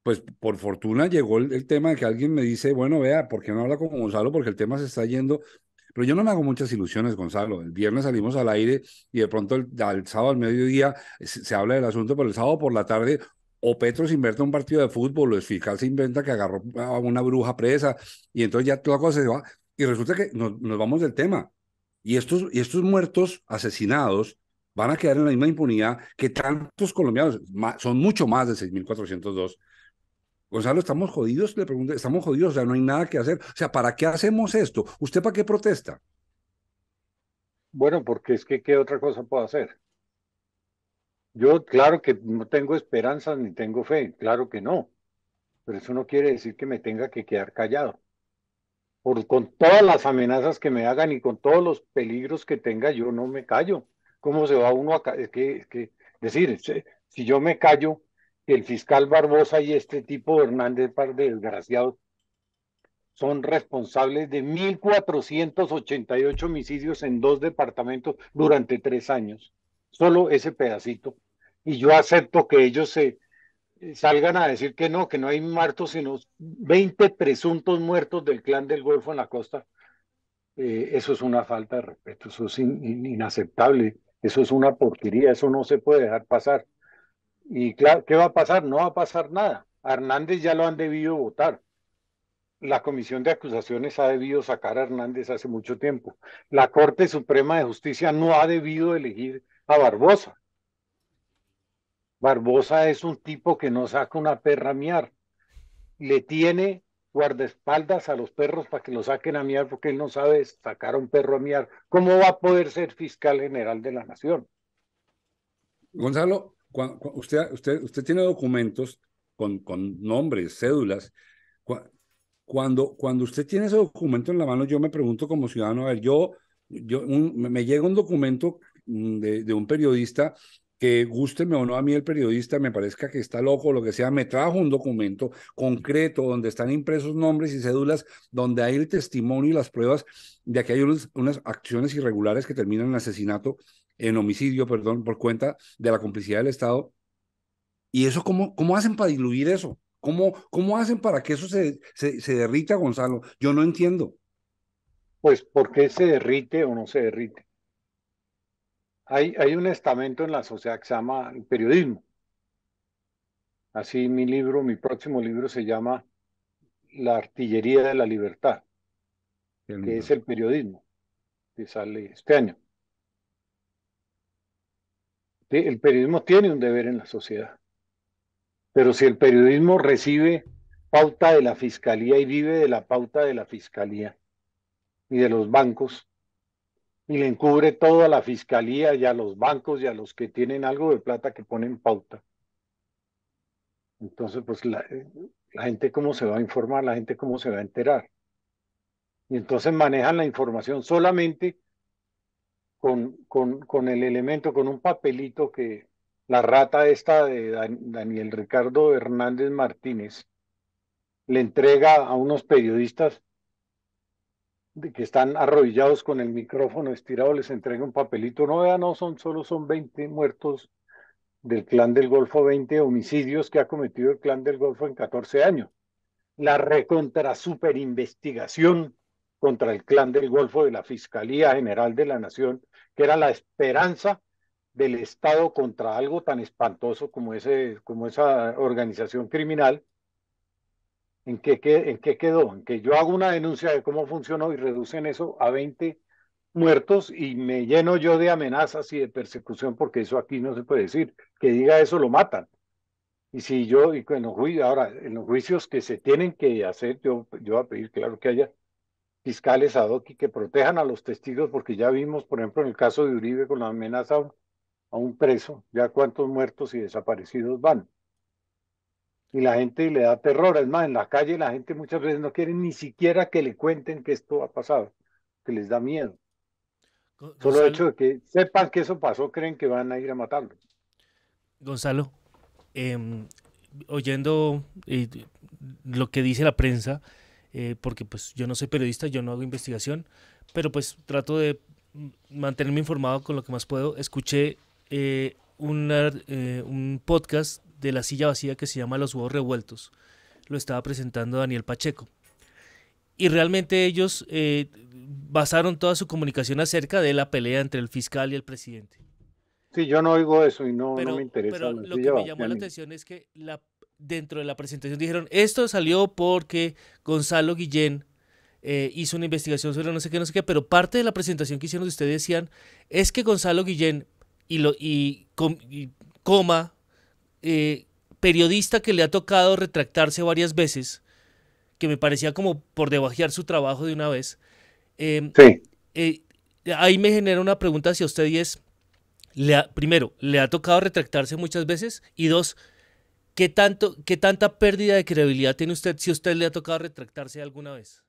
pues por fortuna llegó el, tema de que alguien me dice, bueno, vea, ¿por qué no habla con Gonzalo? Porque el tema se está yendo. Pero yo no me hago muchas ilusiones, Gonzalo. El viernes salimos al aire y de pronto el, al sábado al mediodía se, se, habla del asunto, pero el sábado por la tarde o Petro se inventa un partido de fútbol, o el fiscal se inventa que agarró a una bruja presa, y entonces ya toda cosa se va. Y resulta que nos, vamos del tema. Y estos, y estos muertos asesinados van a quedar en la misma impunidad que tantos colombianos, son mucho más de 6.402. Gonzalo, estamos jodidos, le pregunto. estamos jodidos, o sea, no hay nada que hacer. O sea, ¿para qué hacemos esto? ¿Usted para qué protesta? Bueno, porque es que qué otra cosa puedo hacer. Yo, claro que no tengo esperanzas ni tengo fe, claro que no, pero eso no quiere decir que me tenga que quedar callado. Por, con todas las amenazas que me hagan y con todos los peligros que tenga, yo no me callo. ¿Cómo se va uno a es que, que decir, si, yo me callo, que el fiscal Barbosa y este tipo Hernández par desgraciados son responsables de 1.488 homicidios en dos departamentos durante tres años solo ese pedacito. Y yo acepto que ellos se eh, salgan a decir que no, que no hay muertos, sino 20 presuntos muertos del clan del Golfo en la costa. Eh, eso es una falta de respeto, eso es inaceptable, eso es una porquería, eso no se puede dejar pasar. Y claro, ¿qué va a pasar? No va a pasar nada. Hernández ya lo han debido votar. La Comisión de Acusaciones ha debido sacar a Hernández hace mucho tiempo. La Corte Suprema de Justicia no ha debido elegir a Barbosa. Barbosa es un tipo que no saca una perra a miar. Le tiene guardaespaldas a los perros para que lo saquen a miar porque él no sabe sacar a un perro a miar. ¿Cómo va a poder ser fiscal general de la nación? Gonzalo, usted, usted, tiene documentos con, con nombres, cédulas. Cuando, cuando usted tiene ese documento en la mano, yo me pregunto como ciudadano, a ver, yo, me llega un documento Mm, de, un periodista que gusteme o no a mí el periodista, me parezca que está loco lo que sea, me trajo un documento concreto donde están impresos nombres y cédulas, donde hay el testimonio y las pruebas de que hay unas acciones irregulares que terminan en asesinato, en homicidio, perdón, por cuenta de la complicidad del Estado. ¿Y eso cómo, cómo hacen para diluir eso? ¿Cómo, cómo hacen para que eso se, se, se derrita, Gonzalo? Yo no entiendo. Pues, ¿por qué se derrite o no se derrite? Hay, un estamento en la sociedad que se llama periodismo. Así mi libro, mi próximo libro se llama La artillería de la libertad, que es el periodismo, que sale este año. El periodismo tiene un deber en la sociedad, pero si el periodismo recibe pauta de la fiscalía y vive de la pauta de la fiscalía y de los bancos, y le encubre todo a la fiscalía y a los bancos y a los que tienen algo de plata que ponen pauta. Entonces, pues eh, la, gente cómo se va a informar, la gente cómo se va a enterar. Y entonces manejan la información solamente con, con, con el elemento, con un papelito que la rata esta de Daniel Ricardo Hernández Martínez le entrega a unos periodistas que están arrodillados con el micrófono estirado, les entrega un papelito. No vean, no son solo son 20 muertos del clan del Golfo, 20 homicidios que ha cometido el clan del Golfo en 14 años. La recontra investigación contra el clan del Golfo de la Fiscalía General de la Nación, que era la esperanza del Estado contra algo tan espantoso como, ese, como esa organización criminal ¿En qué, qué, ¿En quedó? En que yo hago una denuncia de cómo funcionó y reducen eso a 20 muertos y me lleno yo de amenazas y de persecución porque eso aquí no se puede decir. Que diga eso lo matan. Y si yo, y en los juicios, ahora, en los juicios que se tienen que hacer, yo, yo voy a pedir, claro, que haya fiscales ad hoc y que protejan a los testigos, porque ya vimos, por ejemplo, en el caso de Uribe con la amenaza a un preso, ya cuántos muertos y desaparecidos van y la gente le da terror. Es más, en la calle la gente muchas veces no quiere ni siquiera que le cuenten que esto ha pasado, que les da miedo. Solo el hecho de que sepan que eso pasó, creen que van a ir a matarlo. Gonzalo, em, oyendo eh, lo que dice la prensa, eh, porque pues yo no soy periodista, yo no hago investigación, pero pues trato de mantenerme informado con lo que más puedo. Escuché eh, un podcast de la silla vacía que se llama Los Huevos Revueltos. Lo estaba presentando Daniel Pacheco. Y realmente ellos eh, basaron toda su comunicación acerca de la pelea entre el fiscal y el presidente. Sí, yo no oigo eso y no, me interesa. Pero lo que me llamó la atención es que dentro de la presentación dijeron, esto salió porque Gonzalo Guillén eh, hizo una investigación sobre no sé qué, no sé qué, pero parte de la presentación que hicieron de ustedes decían, es que Gonzalo Guillén y, lo, y coma eh, periodista que le ha tocado retractarse varias veces, que me parecía como por debajear su trabajo de una vez. Em, eh, ahí me genera una pregunta hacia usted es, primero, ¿le ha tocado retractarse muchas veces? Y dos, ¿qué, tanto, tanta pérdida de credibilidad tiene usted si usted le ha tocado retractarse alguna vez?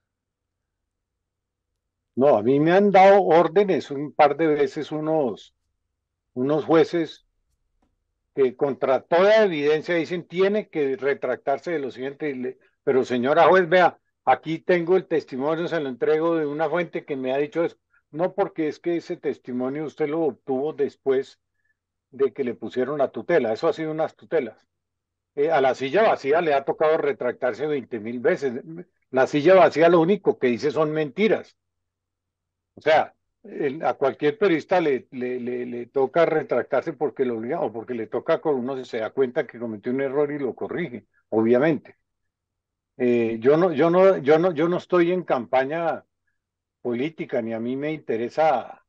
No, a mí me han dado órdenes un par de veces unos, unos jueces que contra toda evidencia dicen tiene que retractarse de lo siguiente, pero señora juez, vea, aquí tengo el testimonio, se lo entrego de una fuente que me ha dicho eso. No, porque es que ese testimonio usted lo obtuvo después de que le pusieron la tutela. Eso ha sido unas tutelas. Eh, a la silla vacía le ha tocado retractarse 20 mil veces. La silla vacía lo único que dice son mentiras. O sea, a cualquier periodista le, le, toca retractarse porque lo obliga o porque le toca con uno se da cuenta que cometió un error y lo corrige, obviamente. Eh, yo no, yo no, yo no, yo no estoy en campaña política ni a mí me interesa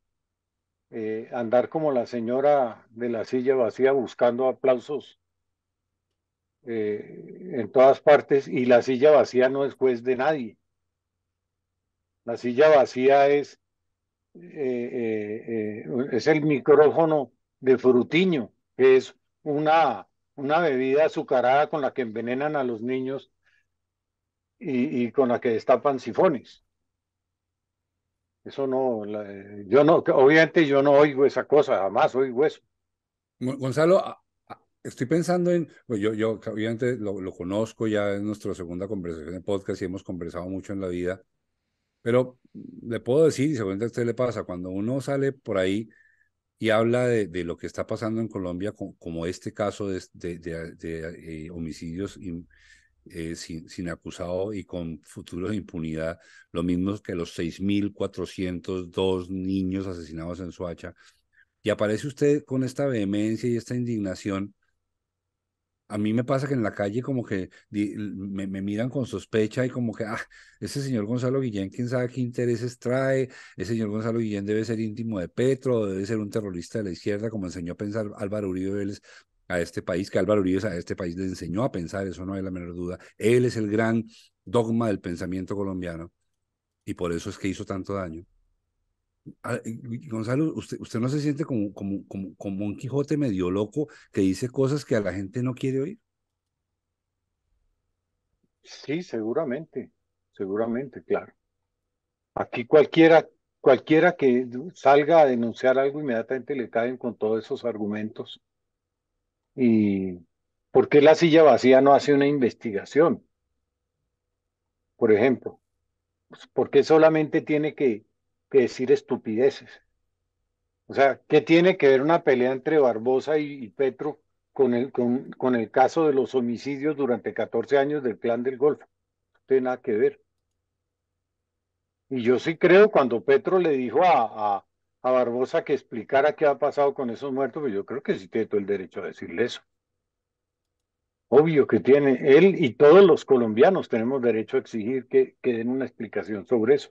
eh, andar como la señora de la silla vacía buscando aplausos eh, en todas partes y la silla vacía no es juez de nadie. La silla vacía es eh, eh, eh, es el micrófono de frutiño, que es una, una bebida azucarada con la que envenenan a los niños y, con la que destapan sifones. Eso no, yo no, obviamente yo no oigo esa cosa, jamás oigo eso. Gonzalo, estoy pensando en, pues, yo, yo obviamente lo, lo, conozco, ya en nuestra segunda conversación de podcast y hemos conversado mucho en la vida, pero le puedo decir, y seguramente a usted le pasa, cuando uno sale por ahí y habla de, lo que está pasando en Colombia, como, este caso de, eh, homicidios eh, sin, sin, acusado y con futuros de impunidad, lo mismo que los 6.402 niños asesinados en Soacha, y aparece usted con esta vehemencia y esta indignación, a mí me pasa que en la calle como que me, miran con sospecha y como que, ah, ese señor Gonzalo Guillén, quién sabe qué intereses trae, ese señor Gonzalo Guillén debe ser íntimo de Petro, debe ser un terrorista de la izquierda, como enseñó a pensar Álvaro Uribe a este país, que Álvaro Uribe a este país le enseñó a pensar, eso no hay la menor duda. Él es el gran dogma del pensamiento colombiano y por eso es que hizo tanto daño. Ah, eh, Gonzalo, usted, usted no se siente como, como, como, como un Quijote medio loco que dice cosas que a la gente no quiere oír. Sí, seguramente, seguramente, claro. Aquí cualquiera, cualquiera que salga a denunciar algo inmediatamente le caen con todos esos argumentos. ¿Y por qué la silla vacía no hace una investigación? Por ejemplo, pues, ¿por qué solamente tiene que que decir estupideces. O sea, ¿qué tiene que ver una pelea entre Barbosa y, Petro con el, con, con el caso de los homicidios durante 14 años del Clan del Golfo? No tiene nada que ver. Y yo sí creo cuando Petro le dijo a, a, Barbosa que explicara qué ha pasado con esos muertos, pues yo creo que sí tiene todo el derecho a decirle eso. Obvio que tiene él y todos los colombianos tenemos derecho a exigir que, que den una explicación sobre eso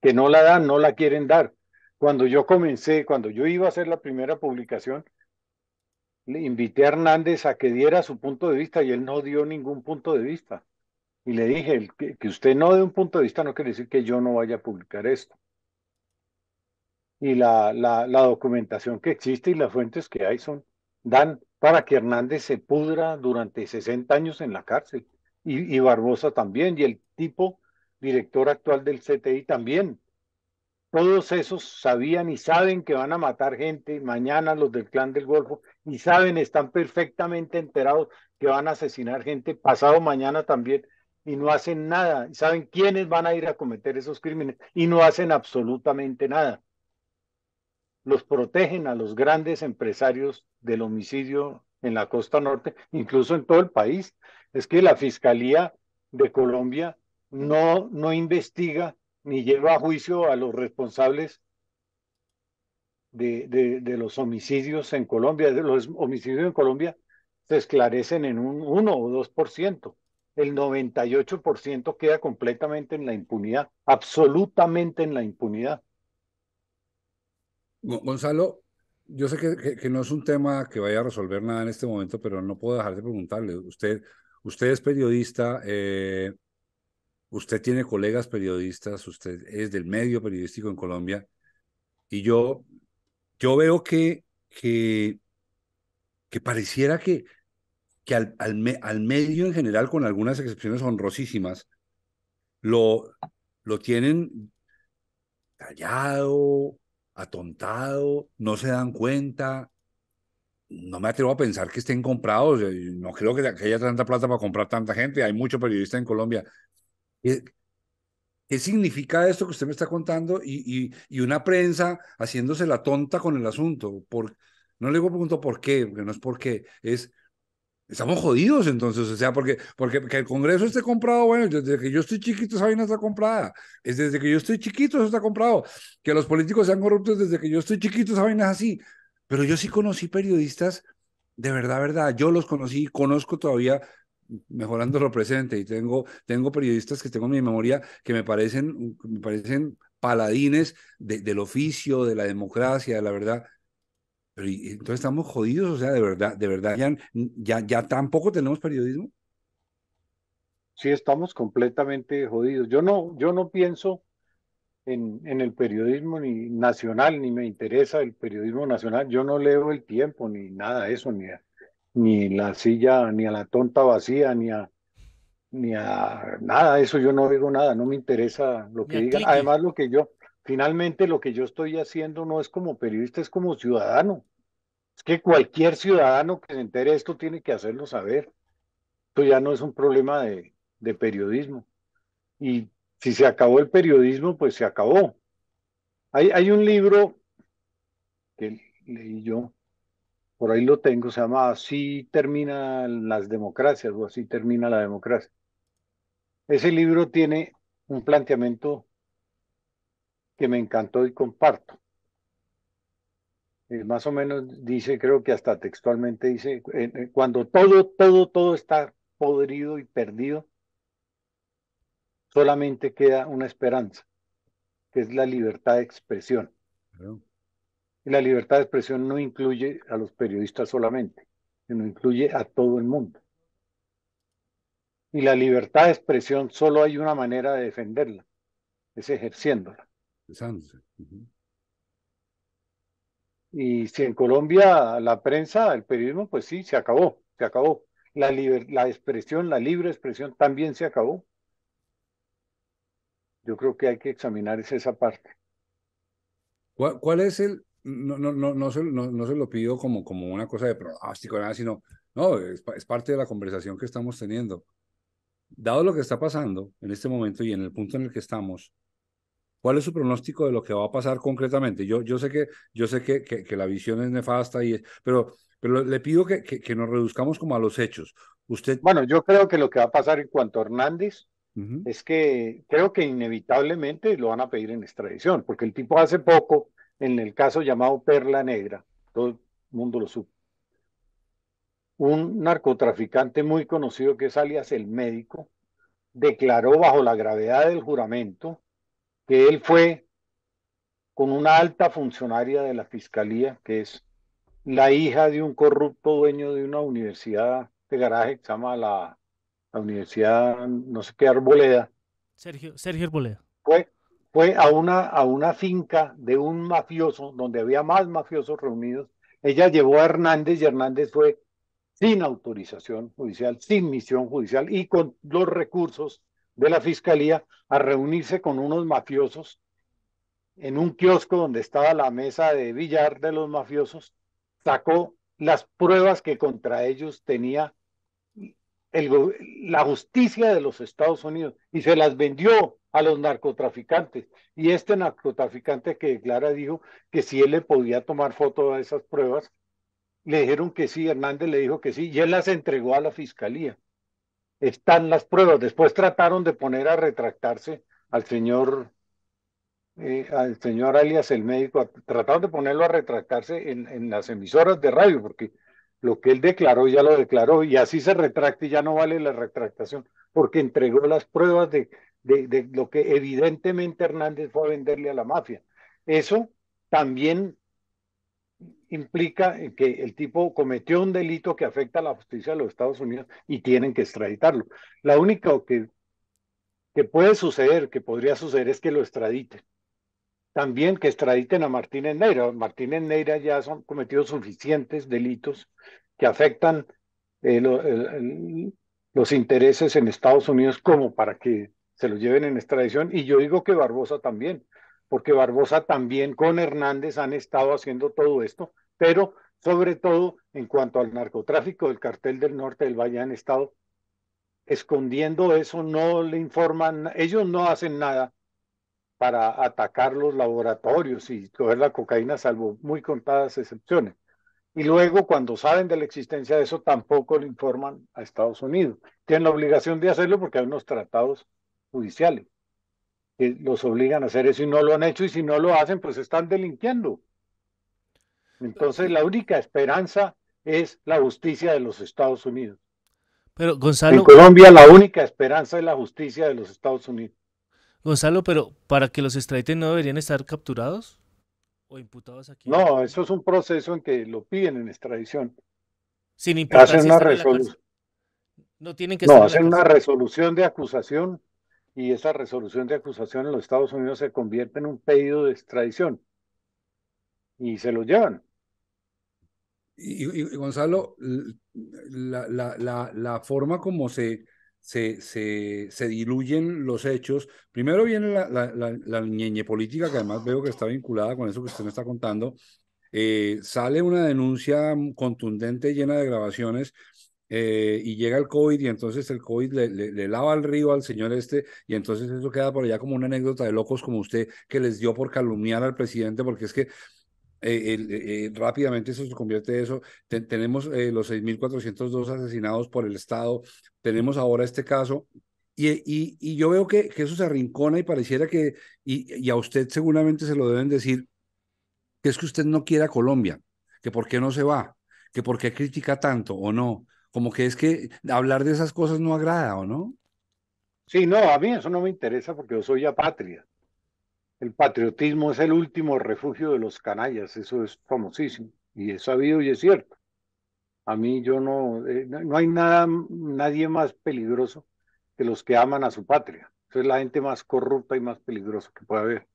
que no la dan, no la quieren dar. Cuando yo comencé, cuando yo iba a hacer la primera publicación, le invité a Hernández a que diera su punto de vista y él no dio ningún punto de vista. Y le dije, que, usted no dé un punto de vista no quiere decir que yo no vaya a publicar esto. Y la, la, la documentación que existe y las fuentes que hay son, dan para que Hernández se pudra durante 60 años en la cárcel. Y, y Barbosa también. Y el tipo director actual del CTI también. Todos esos sabían y saben que van a matar gente mañana los del Clan del Golfo y saben, están perfectamente enterados que van a asesinar gente pasado mañana también y no hacen nada. Y saben quiénes van a ir a cometer esos crímenes y no hacen absolutamente nada. Los protegen a los grandes empresarios del homicidio en la costa norte, incluso en todo el país. Es que la Fiscalía de Colombia no, no investiga ni lleva a juicio a los responsables de, de, los homicidios en Colombia. los homicidios en Colombia se esclarecen en un 1 o 2%. El 98% queda completamente en la impunidad, absolutamente en la impunidad. Gonzalo, yo sé que, que, no es un tema que vaya a resolver nada en este momento, pero no puedo dejar de preguntarle. Usted, usted es periodista, eh, usted tiene colegas periodistas, usted es del medio periodístico en Colombia, y yo, yo veo que, que, pareciera que, que al, al, medio en general, con algunas excepciones honrosísimas, lo, lo tienen callado, atontado, no se dan cuenta. No me atrevo a pensar que estén comprados. No creo que haya tanta plata para comprar tanta gente. Hay mucho periodista en Colombia. ¿Qué significa esto que usted me está contando? Y, y, y, una prensa haciéndose la tonta con el asunto. Por, no le digo pregunto por qué, porque no es por qué, es estamos jodidos entonces, o sea, porque, porque que el Congreso esté comprado, bueno, desde que yo estoy chiquito esa vaina está comprada, es desde que yo estoy chiquito eso está comprado, que los políticos sean corruptos desde que yo estoy chiquito esa vaina es así, pero yo sí conocí periodistas, de verdad, verdad, yo los conocí, conozco todavía mejorando lo presente y tengo, tengo periodistas que tengo en mi memoria que me parecen, me parecen paladines del oficio, de la democracia, de la verdad. entonces estamos jodidos, o sea, de verdad, de verdad, ya, ya, tampoco tenemos periodismo. Sí, estamos completamente jodidos. Yo no, yo no pienso en, en el periodismo ni nacional, ni me interesa el periodismo nacional. Yo no leo el tiempo, ni nada de eso, ni nada ni la silla, ni a la tonta vacía, ni a, ni a nada, eso yo no digo nada, no me interesa lo que digan. Además, lo que yo, finalmente lo que yo estoy haciendo no es como periodista, es como ciudadano. Es que cualquier ciudadano que se entere esto tiene que hacerlo saber. Esto ya no es un problema de, periodismo. Y si se acabó el periodismo, pues se acabó. Hay, hay un libro que leí yo, por ahí lo tengo, se llama Así terminan las democracias o Así termina la democracia. Ese libro tiene un planteamiento que me encantó y comparto. Eh, más o menos dice, creo que hasta textualmente dice, eh, eh, cuando todo, todo, todo está podrido y perdido, solamente queda una esperanza, que es la libertad de expresión. Y la libertad de expresión no incluye a los periodistas solamente, sino incluye a todo el mundo. Y la libertad de expresión solo hay una manera de defenderla, es ejerciéndola. Y si en Colombia la prensa, el periodismo, pues sí, se acabó, se acabó. La, la expresión, la libre expresión también se acabó. Yo creo que hay que examinar esa parte. ¿Cuál, es el, no, no, no, no, se, lo pido como, como una cosa de pronóstico, sino, no, es, parte de la conversación que estamos teniendo. Dado lo que está pasando en este momento y en el punto en el que estamos, ¿Cuál es su pronóstico de lo que va a pasar concretamente? Yo, yo sé, que, yo sé que, que, la visión es nefasta, y pero, pero le pido que, que, nos reduzcamos como a los hechos. Usted... Bueno, yo creo que lo que va a pasar en cuanto a Hernández es que creo que inevitablemente lo van a pedir en extradición, porque el tipo hace poco en el caso llamado Perla Negra, todo el mundo lo supo. Un narcotraficante muy conocido que es alias el médico, declaró bajo la gravedad del juramento que él fue con una alta funcionaria de la fiscalía, que es la hija de un corrupto dueño de una universidad de garaje que se llama la, Universidad, no sé qué, Arboleda. Sergio, Sergio Arboleda. Fue, fue a una, a una finca de un mafioso, donde había más mafiosos reunidos. Ella llevó a Hernández y Hernández fue sin autorización judicial, sin misión judicial y con los recursos de la fiscalía a reunirse con unos mafiosos en un kiosco donde estaba la mesa de billar de los mafiosos, sacó las pruebas que contra ellos tenía la justicia de los Estados Unidos y se las vendió a los narcotraficantes. Y este narcotraficante que declara dijo que si él le podía tomar foto a esas pruebas, le dijeron que sí, Hernández le dijo que sí, y él las entregó a la fiscalía. Están las pruebas. Después trataron de poner a retractarse al señor, eh, al señor alias el médico, trataron de ponerlo a retractarse en, en las emisoras de radio, porque lo que él declaró ya lo declaró, y así se retracta y ya no vale la retractación, porque entregó las pruebas de de, lo que evidentemente Hernández fue a venderle a la mafia. Eso también implica que el tipo cometió un delito que afecta a la justicia de los Estados Unidos y tienen que extraditarlo. La única que, que puede suceder, que podría suceder, es que lo extraditen. También que extraditen a Martínez Neira. Martínez Neira ya son cometido suficientes delitos que afectan eh, los intereses en Estados Unidos como para que se lo lleven en extradición. Y yo digo que Barbosa también, porque Barbosa también con Hernández han estado haciendo todo esto, pero sobre todo en cuanto al narcotráfico del cartel del norte del Valle han estado escondiendo eso, no le informan, ellos no hacen nada para atacar los laboratorios y coger la cocaína, salvo muy contadas excepciones. Y luego, cuando saben de la existencia de eso, tampoco le informan a Estados Unidos. Tienen la obligación de hacerlo porque hay unos tratados judiciales que los obligan a hacer eso y no lo han hecho y si no lo hacen pues están delinquiendo. Entonces la única esperanza es la justicia de los Estados Unidos. Pero Gonzalo... En Colombia la única esperanza es la justicia de los Estados Unidos. Gonzalo, pero para que los extraditen no deberían estar capturados o imputados aquí. No, eso es un proceso en que lo piden en extradición. Sin importar una resolución. No tienen que No, hacen una resolución de acusación y esa resolución de acusación en los Estados Unidos se convierte en un pedido de extradición y se lo llevan. Y, Gonzalo, la, la, la, forma como se, se, se, se, diluyen los hechos, primero viene la, ñeñe política, que además veo que está vinculada con eso que usted me está contando, eh, sale una denuncia contundente llena de grabaciones eh, y llega el COVID y entonces el COVID le, lava el río al señor este y entonces eso queda por allá como una anécdota de locos como usted que les dio por calumniar al presidente porque es que eh, eh, rápidamente eso se convierte en eso. tenemos los 6.402 asesinados por el Estado, tenemos ahora este caso y, y, yo veo que, eso se arrincona y pareciera que, y, y, a usted seguramente se lo deben decir, que es que usted no quiere a Colombia, que por qué no se va, que por qué critica tanto o no como que es que hablar de esas cosas no agrada, ¿o no? Sí, no, a mí eso no me interesa porque yo soy apátrida. El patriotismo es el último refugio de los canallas, eso es famosísimo y eso ha sabido y es cierto. A mí yo eh, no, no hay nada, nadie más peligroso que los que aman a su patria. Eso es la gente más corrupta y más peligrosa que puede haber.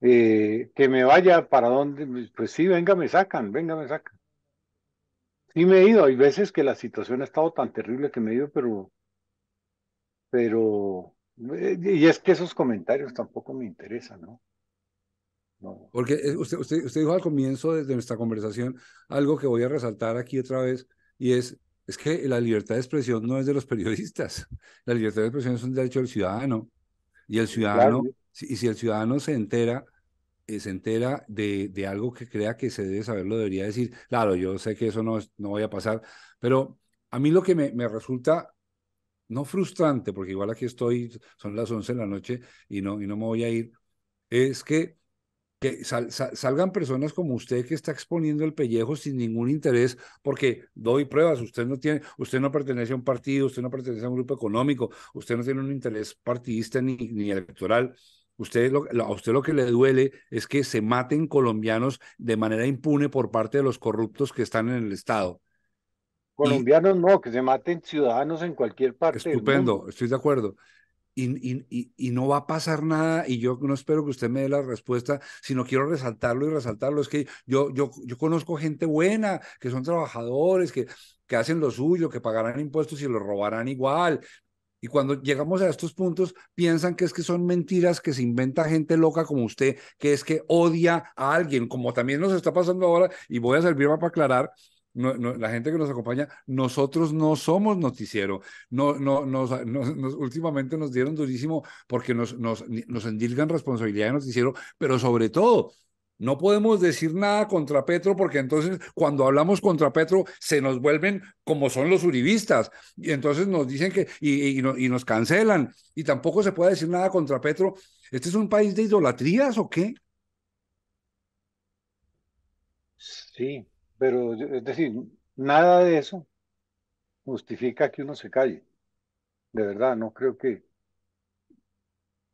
Eh, que me vaya para donde, pues, pues sí, venga, me sacan, venga, me sacan. Sí me he ido, hay veces que la situación ha estado tan terrible que me he ido, pero, pero, eh, y es que esos comentarios tampoco me interesan, ¿no? No. Porque eh, usted, usted, usted dijo al comienzo de nuestra conversación algo que voy a resaltar aquí otra vez, y es, es que la libertad de expresión no es de los periodistas, la libertad de expresión es un derecho del ciudadano, y el ciudadano, y si el ciudadano se entera eh, se entera de, de, algo que crea que se debe saber, lo debería decir. Claro, yo sé que eso no, no voy a pasar, pero a mí lo que me, resulta no frustrante, porque igual aquí estoy, son las 11 de la noche y no, y no me voy a ir, es que, que salgan personas como usted que está exponiendo el pellejo sin ningún interés, porque doy pruebas, usted no tiene, usted no pertenece a un partido, usted no pertenece a un grupo económico, usted no tiene un interés partidista ni, ni electoral, Usted lo, a usted lo que le duele es que se maten colombianos de manera impune por parte de los corruptos que están en el Estado. Colombianos no, que se maten ciudadanos en cualquier parte. Estupendo, estoy de acuerdo. Y, y, no va a pasar nada y yo no espero que usted me dé la respuesta, sino quiero resaltarlo y resaltarlo. Es que yo, yo, yo conozco gente buena, que son trabajadores, que, que hacen lo suyo, que pagarán impuestos y lo robarán igual, y cuando llegamos a estos puntos, piensan que es que son mentiras que se inventa gente loca como usted, que es que odia a alguien, como también nos está pasando ahora, y voy a servirme para aclarar, la gente que nos acompaña, nosotros no somos noticiero. No, no, nos, nos, últimamente nos dieron durísimo porque nos, nos, nos endilgan responsabilidad de noticiero, pero sobre todo no podemos decir nada contra Petro porque entonces cuando hablamos contra Petro se nos vuelven como son los uribistas y entonces nos dicen que y, nos cancelan y tampoco se puede decir nada contra Petro. ¿Este es un país de idolatrías o qué? Sí, pero es decir, nada de eso justifica que uno se calle. De verdad, no creo que,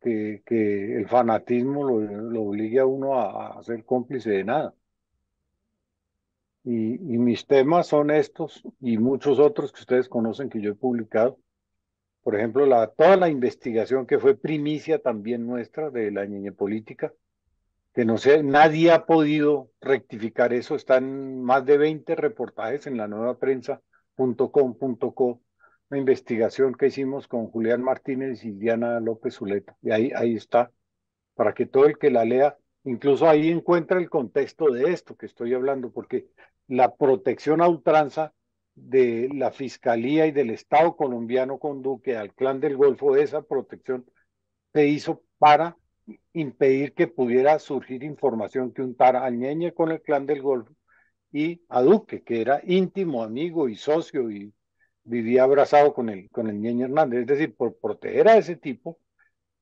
que, el fanatismo lo, obliga obligue a uno a, ser cómplice de nada. Y, mis temas son estos y muchos otros que ustedes conocen que yo he publicado. Por ejemplo, la, toda la investigación que fue primicia también nuestra de la niña política, que no sé, nadie ha podido rectificar eso. Están más de 20 reportajes en la nueva prensa.com.co una investigación que hicimos con Julián Martínez y Diana López Zuleta. Y ahí, ahí está, para que todo el que la lea, incluso ahí encuentra el contexto de esto que estoy hablando, porque la protección a ultranza de la Fiscalía y del Estado colombiano con Duque al clan del Golfo, esa protección se hizo para impedir que pudiera surgir información que untara al Ñeñe con el clan del Golfo y a Duque, que era íntimo, amigo y socio y vivía abrazado con el, con el niño Hernández. Es decir, por proteger a ese tipo,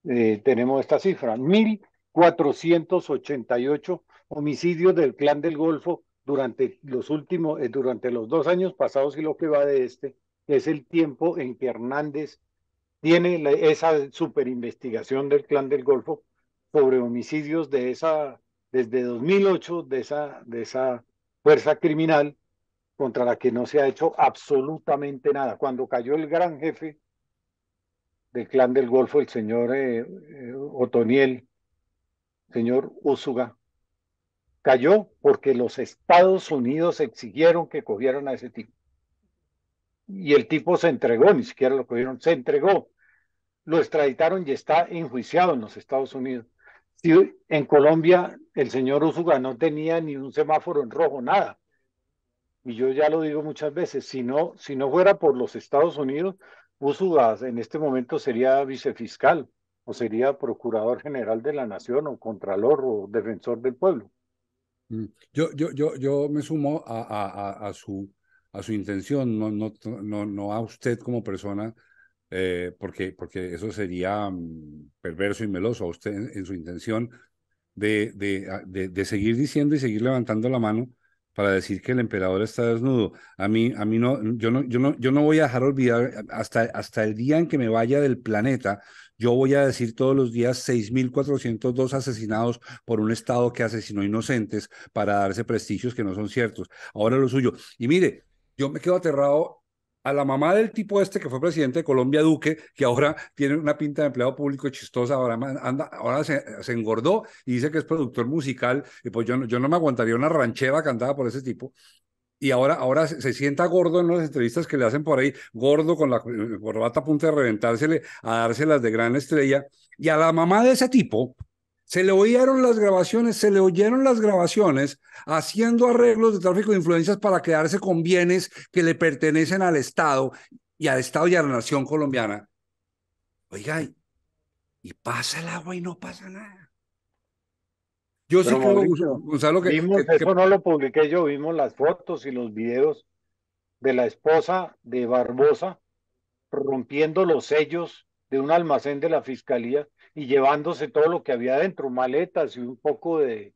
eh, tenemos esta cifra, 1.488 homicidios del Clan del Golfo durante los últimos, eh, durante los dos años pasados y lo que va de este, es el tiempo en que Hernández tiene esa esa superinvestigación del Clan del Golfo sobre homicidios de esa, desde 2008, de esa, de esa fuerza criminal contra la que no se ha hecho absolutamente nada. Cuando cayó el gran jefe del clan del Golfo, el señor eh, eh, Otoniel, señor Úsuga, cayó porque los Estados Unidos exigieron que cogieran a ese tipo. Y el tipo se entregó, ni siquiera lo cogieron, se entregó. Lo extraditaron y está enjuiciado en los Estados Unidos. en Colombia el señor Usuga no tenía ni un semáforo en rojo, nada y yo ya lo digo muchas veces, si no, si no fuera por los Estados Unidos, Usugas en este momento sería vicefiscal o sería procurador general de la nación o contralor o defensor del pueblo. Mm. Yo, yo, yo, yo me sumo a, a, su, a su intención, no, no, no, no a usted como persona, eh, porque, porque eso sería mm, perverso y meloso a usted en, su intención de, de, de, seguir diciendo y seguir levantando la mano para decir que el emperador está desnudo. A mí, a mí no, yo no, yo no, yo no voy a dejar olvidar hasta, hasta el día en que me vaya del planeta. Yo voy a decir todos los días 6.402 asesinados por un Estado que asesinó inocentes para darse prestigios que no son ciertos. Ahora lo suyo. Y mire, yo me quedo aterrado a la mamá del tipo este que fue presidente de Colombia, Duque, que ahora tiene una pinta de empleado público chistosa, ahora, anda, ahora se, engordó y dice que es productor musical, y pues yo, yo no me aguantaría una ranchera cantada por ese tipo. Y ahora, ahora se, sienta gordo en las entrevistas que le hacen por ahí, gordo con la eh, corbata a punto de reventársele, a dárselas de gran estrella. Y a la mamá de ese tipo, se le oyeron las grabaciones, se le oyeron las grabaciones haciendo arreglos de tráfico de influencias para quedarse con bienes que le pertenecen al Estado y al Estado y a la nación colombiana. Oiga, y, pasa el agua y no pasa nada. Yo sí que, Eso no lo publiqué yo, vimos las fotos y los videos de la esposa de Barbosa rompiendo los sellos de un almacén de la fiscalía y llevándose todo lo que había dentro, maletas y un poco de,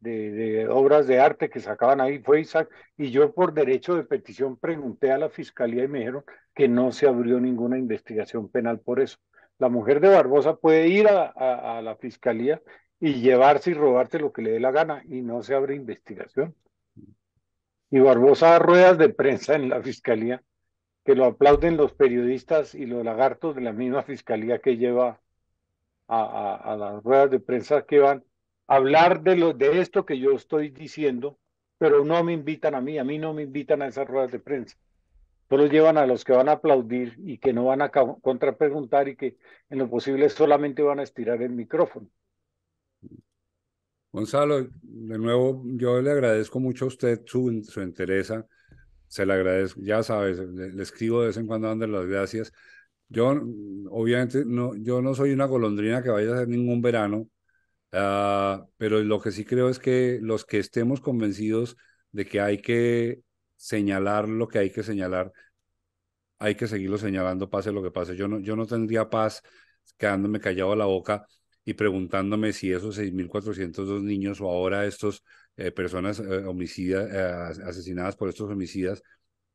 de, obras de arte que sacaban ahí, fue Isaac, y yo por derecho de petición pregunté a la fiscalía y me dijeron que no se abrió ninguna investigación penal por eso. La mujer de Barbosa puede ir a, a, la fiscalía y llevarse y robarse lo que le dé la gana y no se abre investigación. Y Barbosa da ruedas de prensa en la fiscalía que lo aplauden los periodistas y los lagartos de la misma fiscalía que lleva a, las ruedas de prensa que van a hablar de, lo, de esto que yo estoy diciendo, pero no me invitan a mí, a mí no me invitan a esas ruedas de prensa. Solo llevan a los que van a aplaudir y que no van a contrapreguntar y que en lo posible solamente van a estirar el micrófono. Gonzalo, de nuevo, yo le agradezco mucho a usted su, su Se le agradezco, ya sabes, le, escribo de vez en cuando dando las gracias. Yo, obviamente, no, yo no soy una golondrina que vaya a hacer ningún verano, ah, pero lo que sí creo es que los que estemos convencidos de que hay que señalar lo que hay que señalar, hay que seguirlo señalando, pase lo que pase. Yo no, yo no tendría paz quedándome callado a la boca y preguntándome si esos 6.402 niños o ahora estos eh, personas eh, eh, asesinadas por estos homicidas,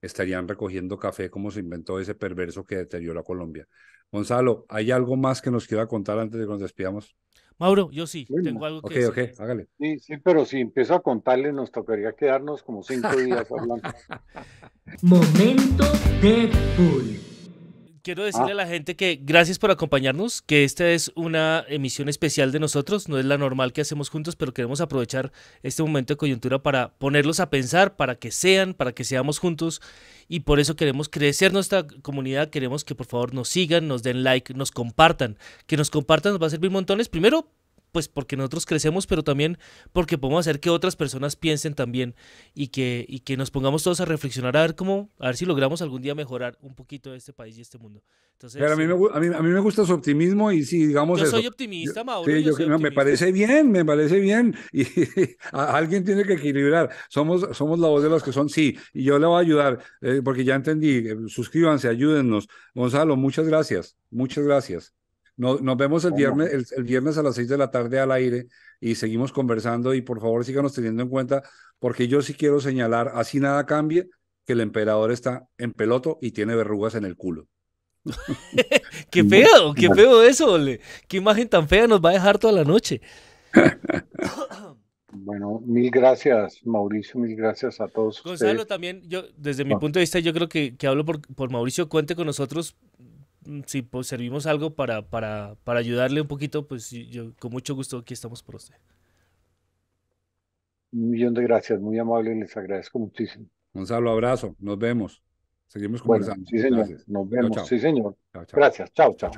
estarían recogiendo café como se inventó ese perverso que deterioró a Colombia. Gonzalo, ¿hay algo más que nos quiera contar antes de que nos despidamos? Mauro, yo sí, tengo algo que okay, decir. hágale. Sí, sí, pero si empiezo a contarle, nos tocaría quedarnos como cinco días hablando. Momento de Quiero decirle ah. a la gente que gracias por acompañarnos, que esta es una emisión especial de nosotros, no es la normal que hacemos juntos, pero queremos aprovechar este momento de coyuntura para ponerlos a pensar, para que sean, para que seamos juntos y por eso queremos crecer nuestra comunidad, queremos que por favor nos sigan, nos den like, nos compartan, que nos compartan nos va a servir montones, primero pues porque nosotros crecemos, pero también porque podemos hacer que otras personas piensen también y que, y que nos pongamos todos a reflexionar a ver cómo, a ver si logramos algún día mejorar un poquito este país y este mundo. Entonces, pero a mí, me, a, mí, me gusta su optimismo y si digamos... Yo soy optimista, Mauro. me parece bien, me parece bien. Y alguien tiene que equilibrar. Somos, somos la voz de los que son, sí, y yo le voy a ayudar, eh, porque ya entendí. Eh, suscríbanse, ayúdennos. Gonzalo, muchas gracias. Muchas gracias nos vemos el viernes, el, viernes a las 6 de la tarde al aire y seguimos conversando y por favor síganos teniendo en cuenta porque yo sí quiero señalar, así nada cambie, que el emperador está en peloto y tiene verrugas en el culo. qué feo, qué feo eso, ole. qué imagen tan fea nos va a dejar toda la noche. Bueno, mil gracias, Mauricio, mil gracias a todos. Gonzalo, también, yo, desde mi ah. punto de vista, yo creo que, que hablo por, por Mauricio, cuente con nosotros Mm, si pues, servimos algo para, para, para, ayudarle un poquito, pues yo con mucho gusto aquí estamos por usted. Un millón de gracias, muy amable, les agradezco muchísimo. Gonzalo, abrazo, nos vemos. Seguimos conversando. sí, señor. Nos vemos. Sí, señor. Gracias. chao. chao.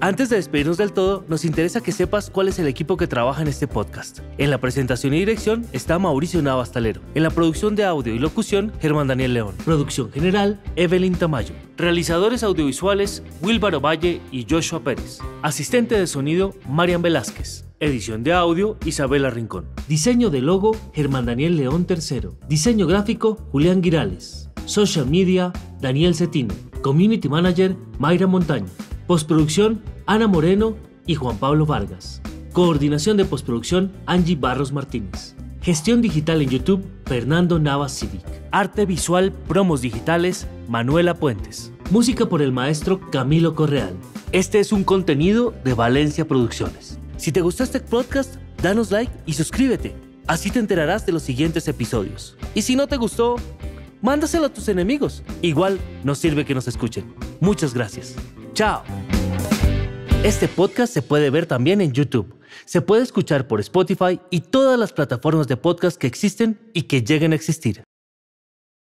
Antes de despedirnos del todo, nos interesa que sepas cuál es el equipo que trabaja en este podcast. En la presentación y dirección está Mauricio Navastalero En la producción de audio y locución, Germán Daniel León. Producción general, Evelyn Tamayo. Realizadores audiovisuales, Wilbaro Valle y Joshua Pérez. Asistente de sonido, Marian Velázquez. Edición de audio, Isabela Rincón. Diseño de logo, Germán Daniel León III. Diseño gráfico, Julián Girales. Social Media, Daniel Cetino. Community Manager, Mayra Montaño. Postproducción, Ana Moreno y Juan Pablo Vargas. Coordinación de postproducción, Angie Barros Martínez. Gestión digital en YouTube, Fernando Navas Civic. Arte visual, promos digitales, Manuela Puentes. Música por el maestro Camilo Correal. Este es un contenido de Valencia Producciones. Si te gustó este podcast, danos like y suscríbete. Así te enterarás de los siguientes episodios. Y si no te gustó, mándaselo a tus enemigos. Igual nos sirve que nos escuchen. Muchas gracias. Chao. Este podcast se puede ver también en YouTube. Se puede escuchar por Spotify y todas las plataformas de podcast que existen y que lleguen a existir.